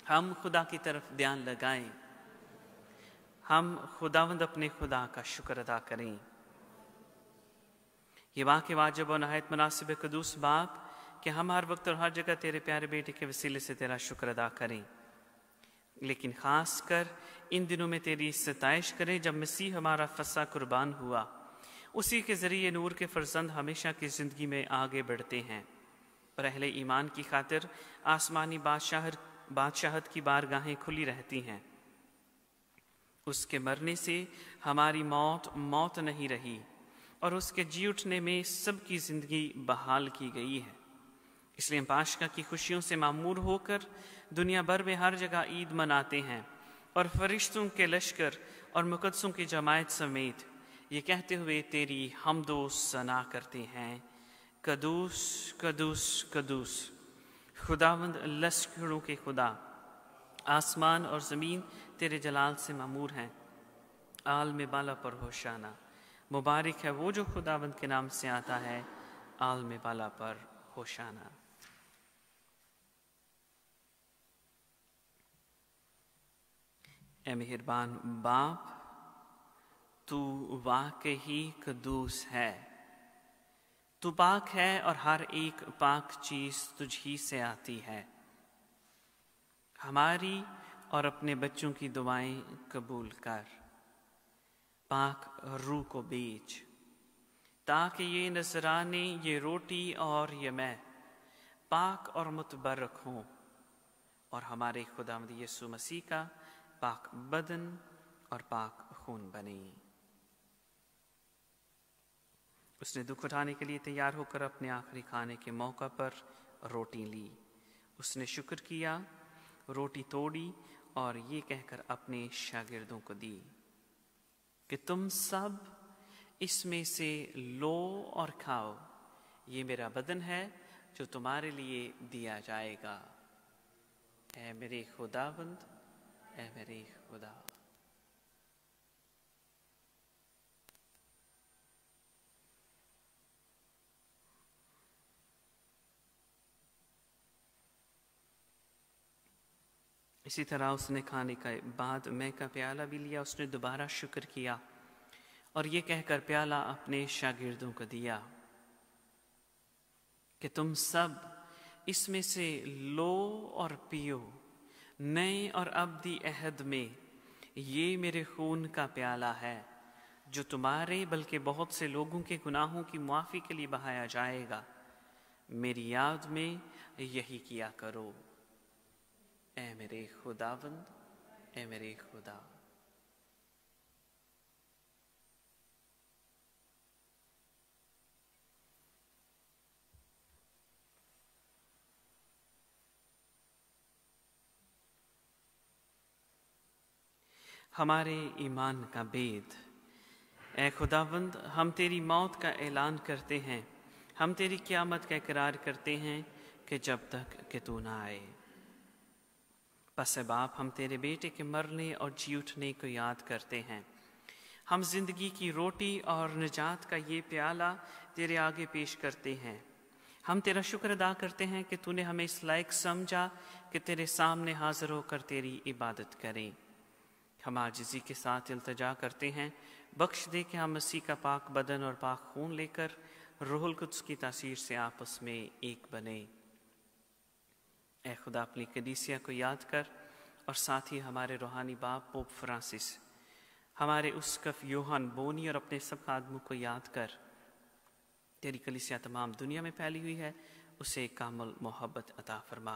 हम खुदा की तरफ ध्यान लगाएं हम खुदावंद अपने खुदा का शुक्र अदा करें ये वाक़ वाजब और नहायत मुनासिब कदूस बाप कि हम हर वक्त और हर जगह तेरे प्यारे बेटे के वसीले से तेरा शुक्र अदा करें लेकिन ख़ास कर इन दिनों में तेरी सतश करें जब मसीह हमारा फसा कुर्बान हुआ उसी के ज़रिए नूर के फर्जंद हमेशा की ज़िंदगी में आगे बढ़ते हैं पहले अहले ईमान की खातिर आसमानी बादशाह बादशाहत की बारगाहें खुली रहती हैं उसके मरने से हमारी मौत मौत नहीं रही और उसके जी उठने में सबकी ज़िंदगी बहाल की गई है इसलिए पाशका की खुशियों से मामूर होकर दुनिया भर में हर जगह ईद मनाते हैं और फरिश्तों के लश्कर और मुकदसों की जमायत समेत ये कहते हुए तेरी हमदो सना करते हैं कदूस कदूस कदूस खुदावंद लश्करों के खुदा आसमान और ज़मीन तेरे जलाल से मामूर हैं आल में बाला पर होशाना मुबारक है वो जो खुदाबंद के नाम से आता है आलम बाला पर होशाना मेहरबान बाप तू वाक ही कदूस है तू पाक है और हर एक पाक चीज तुझ ही से आती है हमारी और अपने बच्चों की दुआएं कबूल कर पाक रू को बेच ताकि ये नजराने ये रोटी और ये मैं पाक और मुतबरक हों और हमारे खुदामद यसु मसीह का पाक बदन और पाक खून बने उसने दुख उठाने के लिए तैयार होकर अपने आखिरी खाने के मौका पर रोटी ली उसने शुक्र किया रोटी तोड़ी और ये कहकर अपने शागिर्दों को दी कि तुम सब इसमें से लो और खाओ ये मेरा बदन है जो तुम्हारे लिए दिया जाएगा ऐ मेरे खुदाबंद ऐ मेरे खुदा इसी तरह उसने खाने के बाद मैं का प्याला भी लिया उसने दोबारा शुक्र किया और ये कहकर प्याला अपने शागिर्दों को दिया कि तुम सब इसमें से लो और पियो नए और अबदी अहद में ये मेरे खून का प्याला है जो तुम्हारे बल्कि बहुत से लोगों के गुनाहों की मुआफ़ी के लिए बहाया जाएगा मेरी याद में यही किया करो ए मेरे खुदावंद ए मेरे खुदा हमारे ईमान का भेद ए खुदावंद हम तेरी मौत का ऐलान करते हैं हम तेरी क्यामत का इकरार करते हैं कि जब तक कि तू ना आए बस अब आप हम तेरे बेटे के मरने और जी उठने को याद करते हैं हम जिंदगी की रोटी और निजात का ये प्याला तेरे आगे पेश करते हैं हम तेरा शुक्र अदा करते हैं कि तूने हमें इस लायक समझा कि तेरे सामने हाजिर होकर तेरी इबादत करें हम आजिज़ी के साथ अल्तजा करते हैं बख्श दे कि हम मसीह का पाक बदन और पाक खून लेकर रोहल कुछ की तासीर से आपस में एक बने ए खुदा अपनी कदीसिया को याद कर और साथ ही हमारे रूहानी बाप पोप फ्रांसिस हमारे कफ योहान बोनी और अपने सब आदमों को याद कर तेरी कलिसिया तमाम दुनिया में फैली हुई है उसे कामल मोहब्बत अता फरमा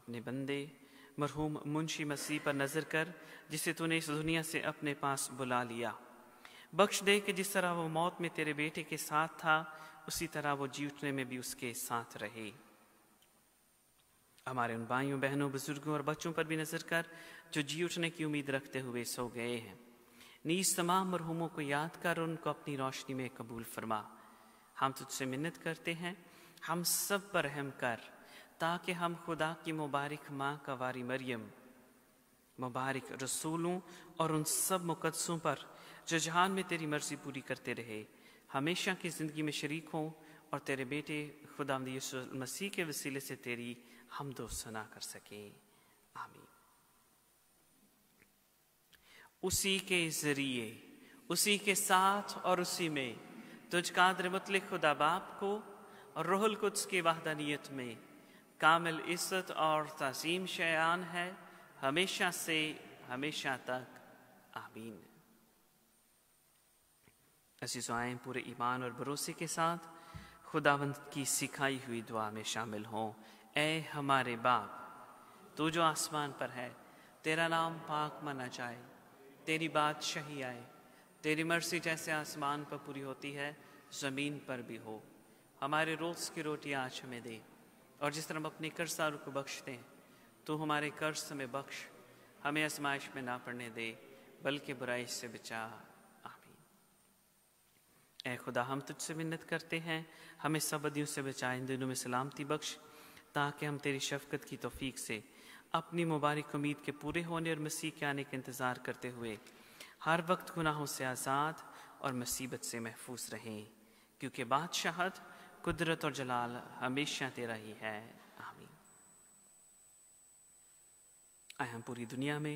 अपने बंदे मरहूम मुंशी मसीह पर नज़र कर जिसे तूने इस दुनिया से अपने पास बुला लिया बख्श दे कि जिस तरह वो मौत में तेरे बेटे के साथ था उसी तरह वो जी उठने में भी उसके साथ रहे हमारे उन भाइयों बहनों बुजुर्गों और बच्चों पर भी नजर कर जो जी उठने की उम्मीद रखते हुए सो गए हैं नीज तमाम मरहूमों को याद कर उनको अपनी रोशनी में कबूल फरमा हम तुझसे मिन्नत करते हैं हम सब पर रहम कर ताकि हम खुदा की मुबारक माँ का वारी मरियम मुबारक रसूलों और उन सब मुकदसों पर जो जहान में तेरी मर्जी पूरी करते रहे हमेशा की ज़िंदगी में शरीक हों और तेरे बेटे खुदा मसीह के वसीले से तेरी हम दो तो सुना कर सकें आमीन उसी के जरिए उसी के साथ और उसी में तुझ कादर मुतल खुदा बाप को और रोहल कुछ की वाहदानियत में कामिल इज्जत और तजीम शयान है हमेशा से हमेशा तक आमीन ऐसी आए पूरे ईमान और भरोसे के साथ खुदावंत की सिखाई हुई दुआ में शामिल हों ए हमारे बाप तू जो आसमान पर है तेरा नाम पाक माना जाए तेरी बात शही आए तेरी मर्जी जैसे आसमान पर पूरी होती है ज़मीन पर भी हो हमारे रोज़ की रोटी आज हमें दे और जिस तरह हम अपने कर्जदारों को बख्शते हैं तो हमारे कर्ज हमें बख्श हमें आजमाइश में ना पड़ने दे बल्कि बुराई से बचा आमीन ए खुदा हम तुझसे मिन्नत करते हैं हमें सब अदियों से बचा इन दिनों में सलामती बख्श ताकि हम तेरी शफकत की तोफ़ीक से अपनी मुबारक उम्मीद के पूरे होने और मसीह के आने का इंतज़ार करते हुए हर वक्त गुनाहों से आज़ाद और मुसीबत से महफूज रहें क्योंकि बादशाहत कुदरत और जलाल हमेशा तेरा ही है आमीन आए हम पूरी दुनिया में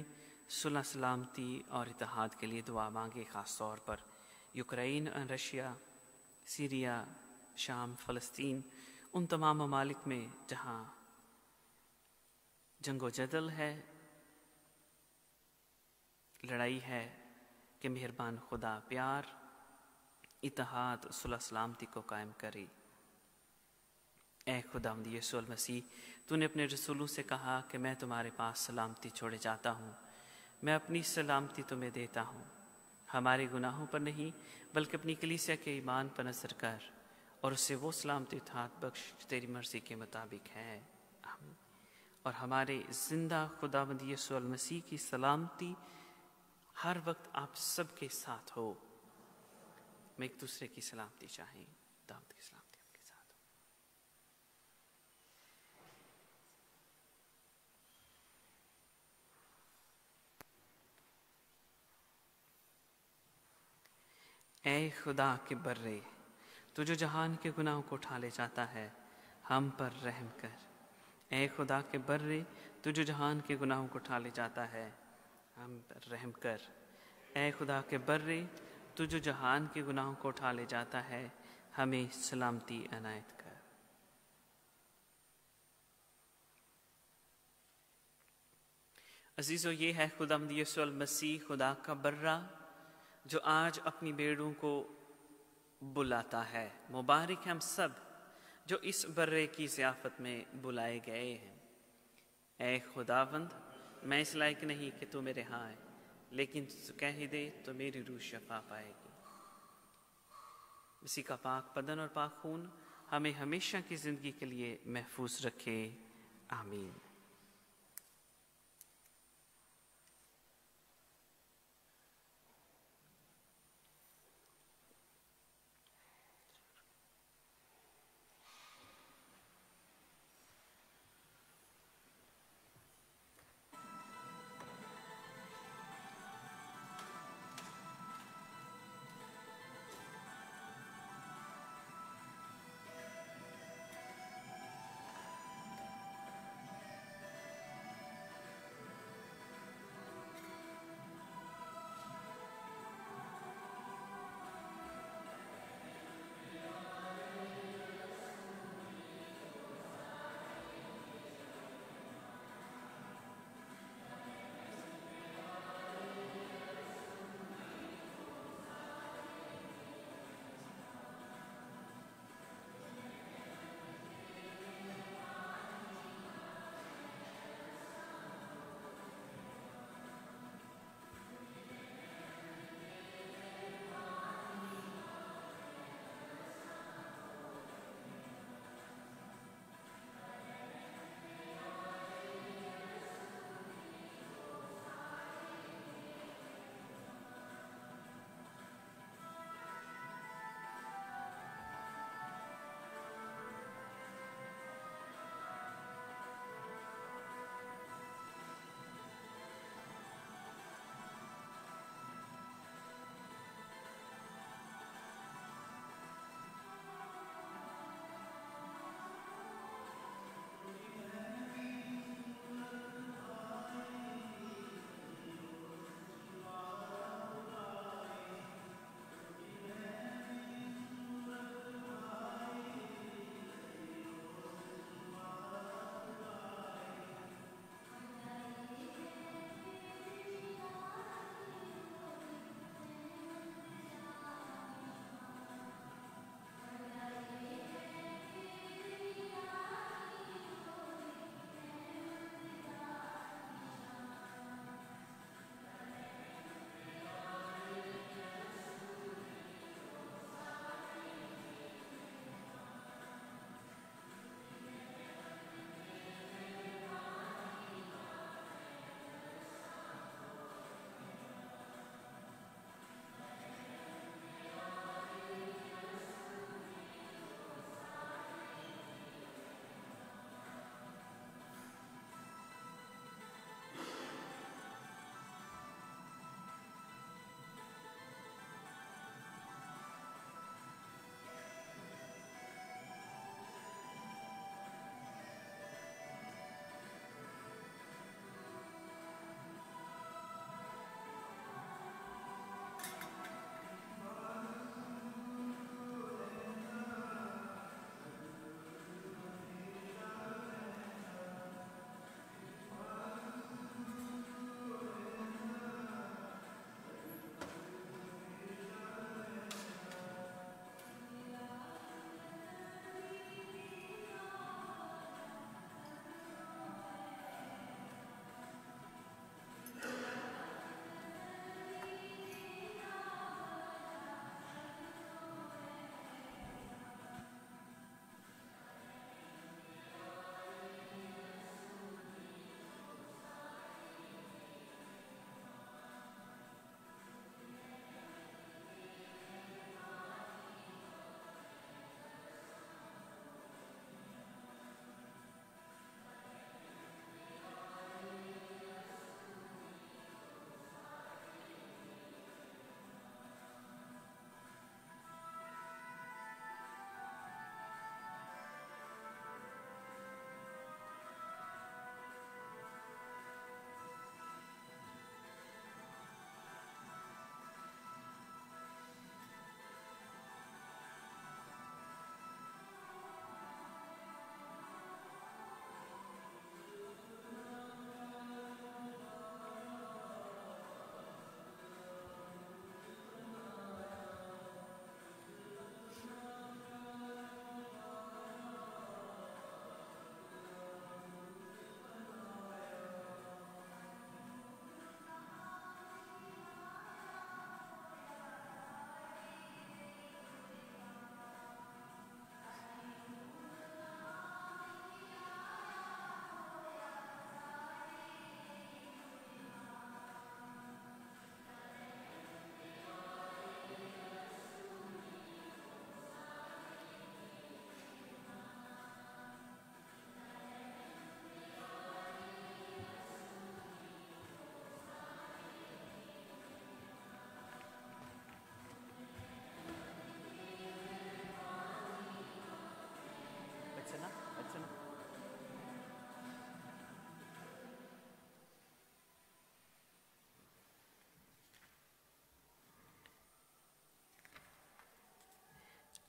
सुलह सलामती और इतिहाद के लिए दुआ मांगे ख़ास तौर पर यूक्रेन रशिया सीरिया शाम फ़लस्तीन उन तमाम ममालिक में जहाँ जंगो जदल है लड़ाई है कि मेहरबान खुदा प्यार इतिहाद सुलह सलामती को कायम करे ए खुदा यसूल मसीह तूने अपने रसूलों से कहा कि मैं तुम्हारे पास सलामती छोड़े जाता हूँ मैं अपनी सलामती तुम्हें देता हूँ हमारे गुनाहों पर नहीं बल्कि अपनी कलीसिया के ईमान पर नजर कर और उससे वो सलामती थात बख्श तेरी मर्जी के मुताबिक है और हमारे जिंदा खुदा यसूल मसीह की सलामती हर वक्त आप सबके साथ हो मैं एक दूसरे की सलामती चाहें दावत की सलामती ए खुदा के बर्रे तो जो जहान के गुनाहों को उठा ले जाता है हम पर रहम कर ए खुदा के बर्रे तो जो जहान के गुनाहों को उठा ले जाता है हम पर रहम कर ए खुदा के बर्रे तो जो जहान के गुनाहों को उठा ले जाता है हमें सलामती अनायत कर अजीज़ो ये है खुदा मसीह खुदा का बर्रा जो आज अपनी बेड़ों को बुलाता है मुबारक हम सब जो इस बर्रे की ज़ियाफ़त में बुलाए गए हैं ऐ खुदावंद मैं इस लायक नहीं कि तू मेरे हाँ है लेकिन कह ही दे तो मेरी रूह शफा पाएगी इसी का पाक बदन और पाक खून हमें हमेशा की ज़िंदगी के लिए महफूज रखे आमीन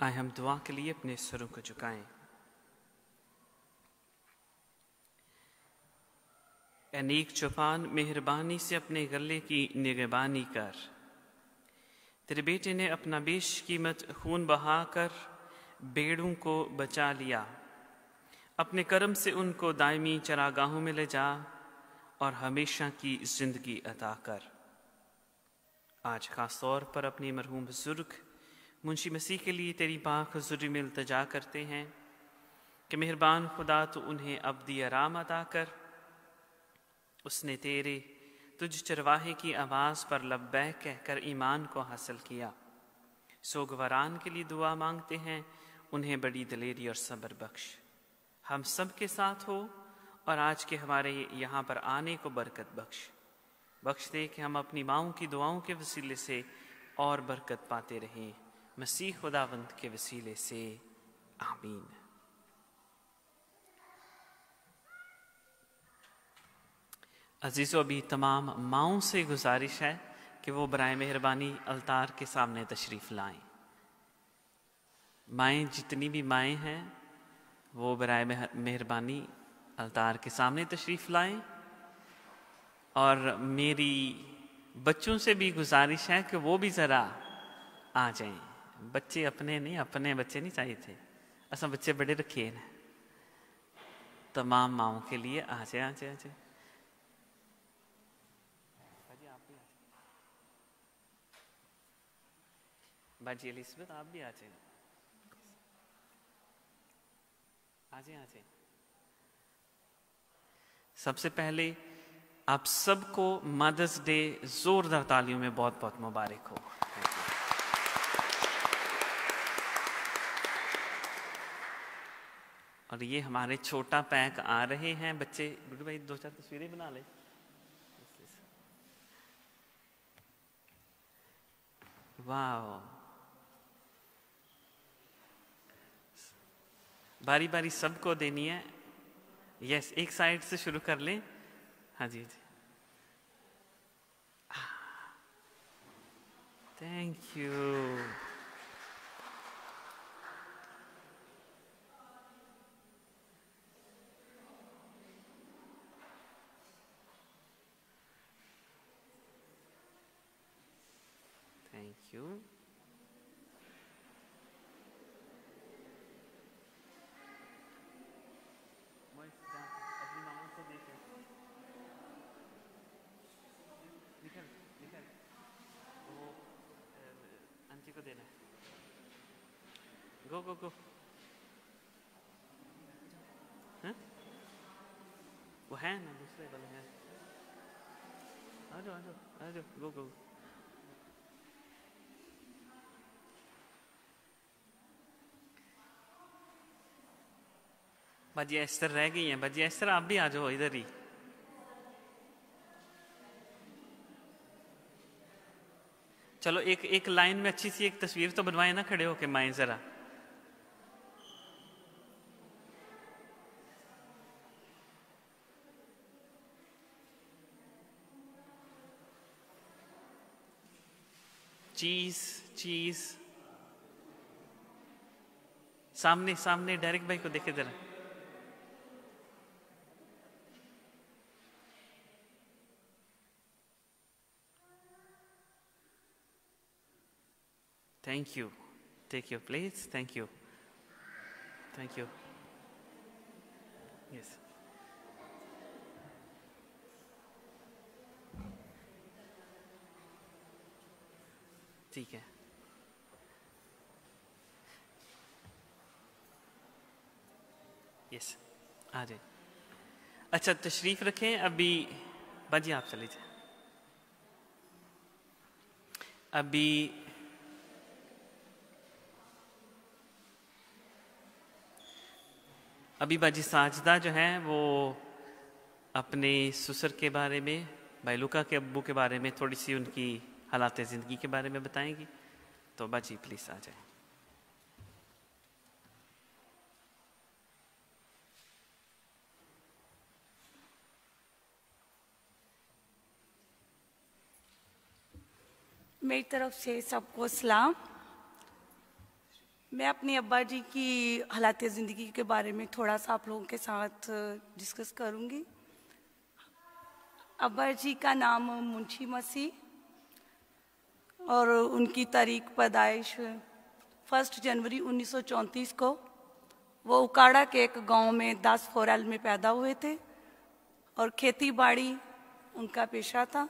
आए हम दुआ के लिए अपने सरों को झुकाएं अनेक चौपान मेहरबानी से अपने गले की निगरबानी कर तेरे बेटे ने अपना बेश कीमत खून बहाकर बेड़ों को बचा लिया अपने कर्म से उनको दायमी चरागाहों में ले जा और हमेशा की जिंदगी अदा कर आज खास तौर पर अपने मरहूम बुजुर्ग मुंशी मसीह के लिए तेरी पाख हजूरी में अल्तजा करते हैं कि मेहरबान खुदा तो उन्हें अब दी आराम अदा कर उसने तेरे तुझ चरवाहे की आवाज़ पर लब्बैक कहकर ईमान को हासिल किया सोगवरान के लिए दुआ मांगते हैं उन्हें बड़ी दलेरी और सब्र बख्श हम सब के साथ हो और आज के हमारे यहाँ पर आने को बरकत बख्श बख्श दे कि हम अपनी माओ की दुआओं के वसीले से और बरकत पाते रहें मसीह खुदावंद के वसीले से आमीन अजीज़ों अभी तमाम माओं से गुजारिश है कि वो बर मेहरबानी अल्तार के सामने तशरीफ़ लाएं माएँ जितनी भी माएँ हैं वो बर मेहरबानी अल्तार के सामने तशरीफ़ लाएं और मेरी बच्चों से भी गुजारिश है कि वो भी ज़रा आ जाएं बच्चे अपने नहीं अपने बच्चे नहीं चाहिए थे अस बच्चे बड़े रखे ने तमाम माओ के लिए आचे आचे आचे बाजी एलिसबेथ आप भी आचे आजे आजे सबसे पहले आप सबको मदर्स डे जोरदार तालियों में बहुत बहुत मुबारक हो और ये हमारे छोटा पैक आ रहे हैं बच्चे गुड भाई दो चार तस्वीरें बना ले वाह बारी बारी सबको देनी है यस एक साइड से शुरू कर ले हाँ जी जी थैंक ah, यू you. निकल निकल वो आंटी को देना गो गो गो है? वो है ना दूसरे वाले हैं आ जाओ आ जाओ आ जाओ गो गो बाजी एस्तर रह गई हैं भाजी एस्तर आप भी आ जाओ इधर ही चलो एक एक लाइन में अच्छी सी एक तस्वीर तो बनवाए ना खड़े होके माए जरा चीज चीज सामने सामने डायरेक्ट भाई को देखे जरा Thank you. Take your place. Thank you. Thank you. Yes. Take care. Yes. Aare. Acha, tashreef rakhein. Abhi, badi aap chalite. Abhi, अभी बाजी साजदा जो है वो अपने ससुर के बारे में बैलुका के अबू के बारे में थोड़ी सी उनकी हालात ज़िंदगी के बारे में बताएंगी तो बाजी प्लीज़ आ जाए मेरी तरफ से सबको सलाम मैं अपने अब्बा जी की हालात ज़िंदगी के बारे में थोड़ा सा आप लोगों के साथ डिस्कस करूंगी अब्बा जी का नाम मुंशी मसीह और उनकी तारीख पैदाइश फर्स्ट जनवरी 1934 को वो उकाड़ा के एक गांव में दास फोरल में पैदा हुए थे और खेती बाड़ी उनका पेशा था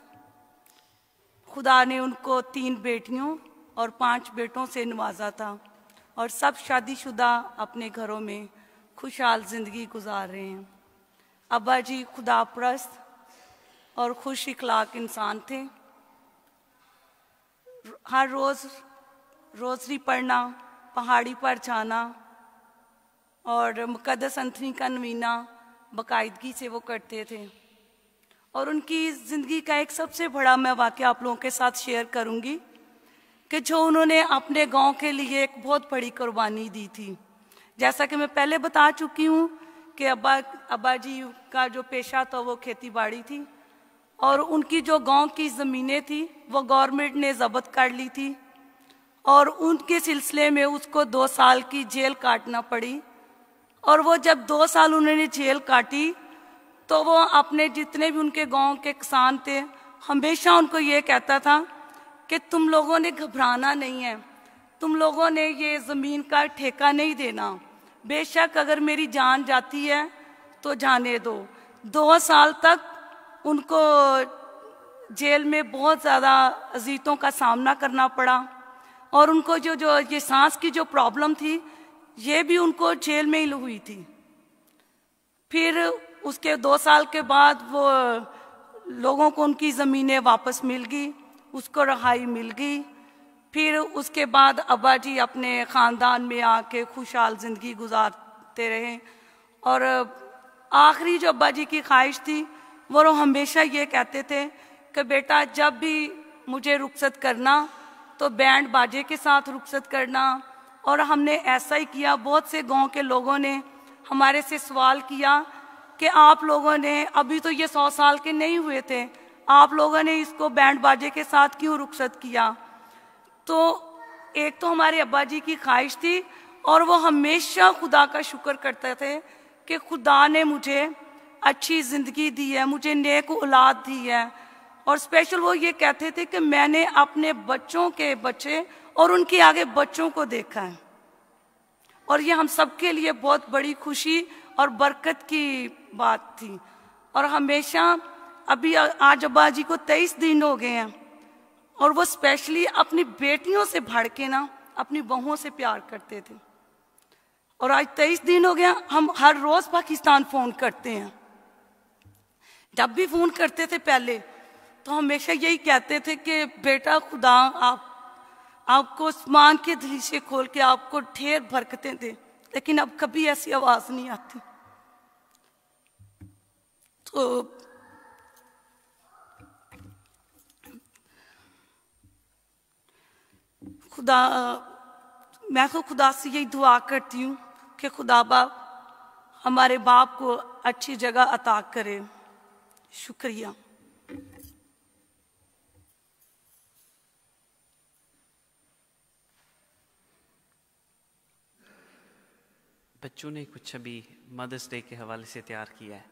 खुदा ने उनको तीन बेटियों और पांच बेटों से नवाजा था और सब शादीशुदा अपने घरों में खुशहाल ज़िंदगी गुजार रहे हैं अब्बा जी खुदा प्रस्त और खुश इखलाक इंसान थे हर रोज़ रोज़री पढ़ना पहाड़ी पर जाना और मुकदस अंथनी का नवीना बाकायदगी से वो करते थे और उनकी ज़िंदगी का एक सबसे बड़ा मैं वाक़ आप लोगों के साथ शेयर करूँगी कि जो उन्होंने अपने गांव के लिए एक बहुत बड़ी कुर्बानी दी थी जैसा कि मैं पहले बता चुकी हूँ कि अब्बा अब्बा जी का जो पेशा था वो खेती बाड़ी थी और उनकी जो गांव की ज़मीनें थी वो गवर्नमेंट ने जब्त कर ली थी और उनके सिलसिले में उसको दो साल की जेल काटना पड़ी और वो जब दो साल उन्होंने जेल काटी तो वो अपने जितने भी उनके गांव के किसान थे हमेशा उनको ये कहता था कि तुम लोगों ने घबराना नहीं है तुम लोगों ने ये ज़मीन का ठेका नहीं देना बेशक अगर मेरी जान जाती है तो जाने दो दो साल तक उनको जेल में बहुत ज़्यादा अजीतों का सामना करना पड़ा और उनको जो जो ये सांस की जो प्रॉब्लम थी ये भी उनको जेल में ही हुई थी फिर उसके दो साल के बाद वो लोगों को उनकी ज़मीनें वापस मिल गई उसको रहाई मिल गई फिर उसके बाद अब्बा जी अपने ख़ानदान में आके खुशहाल ज़िंदगी गुजारते रहे और आखिरी जो अब्बा जी की ख्वाहिश थी वो लोग हमेशा ये कहते थे कि बेटा जब भी मुझे रुखसत करना तो बैंड बाजे के साथ रुखसत करना और हमने ऐसा ही किया बहुत से गांव के लोगों ने हमारे से सवाल किया कि आप लोगों ने अभी तो ये सौ साल के नहीं हुए थे आप लोगों ने इसको बैंड बाजे के साथ क्यों रुखसत किया तो एक तो हमारे अब्बा जी की ख्वाहिश थी और वो हमेशा खुदा का शुक्र करते थे कि खुदा ने मुझे अच्छी ज़िंदगी दी है मुझे नेक औलाद दी है और स्पेशल वो ये कहते थे कि मैंने अपने बच्चों के बच्चे और उनके आगे बच्चों को देखा है और ये हम सब के लिए बहुत बड़ी खुशी और बरकत की बात थी और हमेशा अभी आज अब्बा जी को तेईस दिन हो गए हैं और वो स्पेशली अपनी बेटियों से भड़ के ना अपनी बहुओं से प्यार करते थे और आज तेईस दिन हो गया हम हर रोज पाकिस्तान फोन करते हैं जब भी फोन करते थे पहले तो हमेशा यही कहते थे कि बेटा खुदा आप आपको मान के दलीचे खोल के आपको ढेर भरकते थे लेकिन अब कभी ऐसी आवाज नहीं आती तो खुदा मैं तो खुदा से यही दुआ करती हूँ कि खुदा बाप हमारे बाप को अच्छी जगह अता करे शुक्रिया बच्चों ने कुछ अभी मदर्स डे के हवाले से तैयार किया है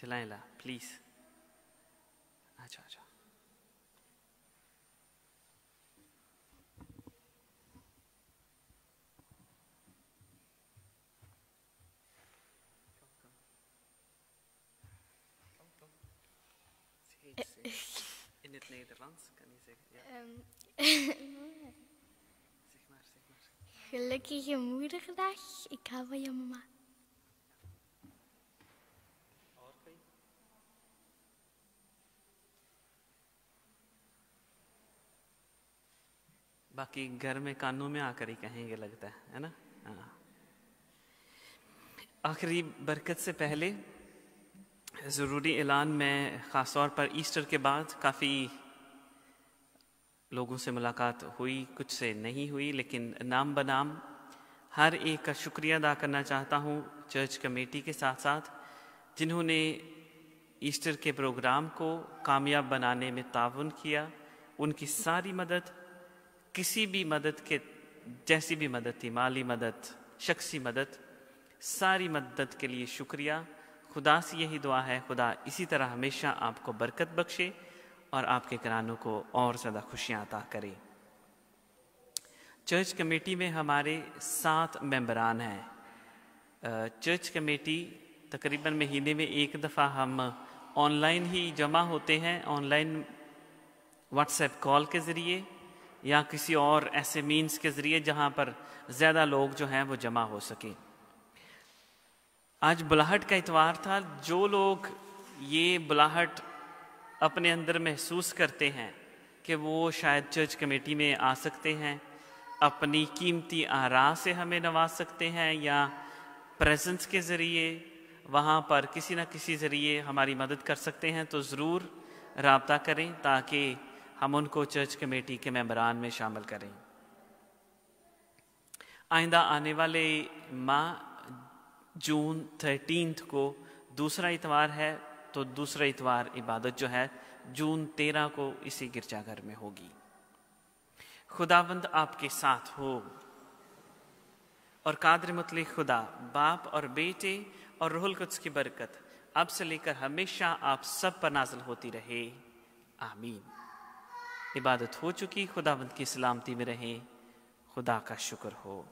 तिलाइला please zeg Gelukkige moederdag. Ik hou van je mama. बाकी घर में कानों में आकर ही कहेंगे लगता है है ना हाँ। आखिरी बरकत से पहले ज़रूरी ऐलान मैं ख़ास तौर पर ईस्टर के बाद काफ़ी लोगों से मुलाकात हुई कुछ से नहीं हुई लेकिन नाम बनाम हर एक का शुक्रिया अदा करना चाहता हूँ चर्च कमेटी के साथ साथ जिन्होंने ईस्टर के प्रोग्राम को कामयाब बनाने में ताउन किया उनकी सारी मदद किसी भी मदद के जैसी भी मदद थी माली मदद शख्सी मदद सारी मदद के लिए शुक्रिया खुदा से यही दुआ है खुदा इसी तरह हमेशा आपको बरकत बख्शे और आपके करानों को और ज़्यादा खुशियाँ अता करे चर्च कमेटी में हमारे सात मेंबरान हैं चर्च कमेटी तकरीबन महीने में एक दफ़ा हम ऑनलाइन ही जमा होते हैं ऑनलाइन व्हाट्सएप कॉल के ज़रिए या किसी और ऐसे मीन्स के ज़रिए जहाँ पर ज़्यादा लोग जो हैं वो जमा हो सके आज बुलाहट का इतवार था जो लोग ये बुलाहट अपने अंदर महसूस करते हैं कि वो शायद चर्च कमेटी में आ सकते हैं अपनी कीमती आरा से हमें नवाज सकते हैं या प्रेजेंस के ज़रिए वहाँ पर किसी न किसी ज़रिए हमारी मदद कर सकते हैं तो ज़रूर रबता करें ताकि हम उनको चर्च कमेटी के मेम्बरान में शामिल करें आइंदा आने वाले माह जून थर्टीनथ को दूसरा इतवार है तो दूसरा इतवार इबादत जो है जून तेरह को इसी गिरजाघर में होगी खुदाबंद आपके साथ हो और कादर मतले खुदा बाप और बेटे और रोहल कुछ की बरकत अब से लेकर हमेशा आप सब पर नाजल होती रहे आमीन इबादत हो चुकी खुदाबंद की सलामती में रहें खुदा का शुक्र हो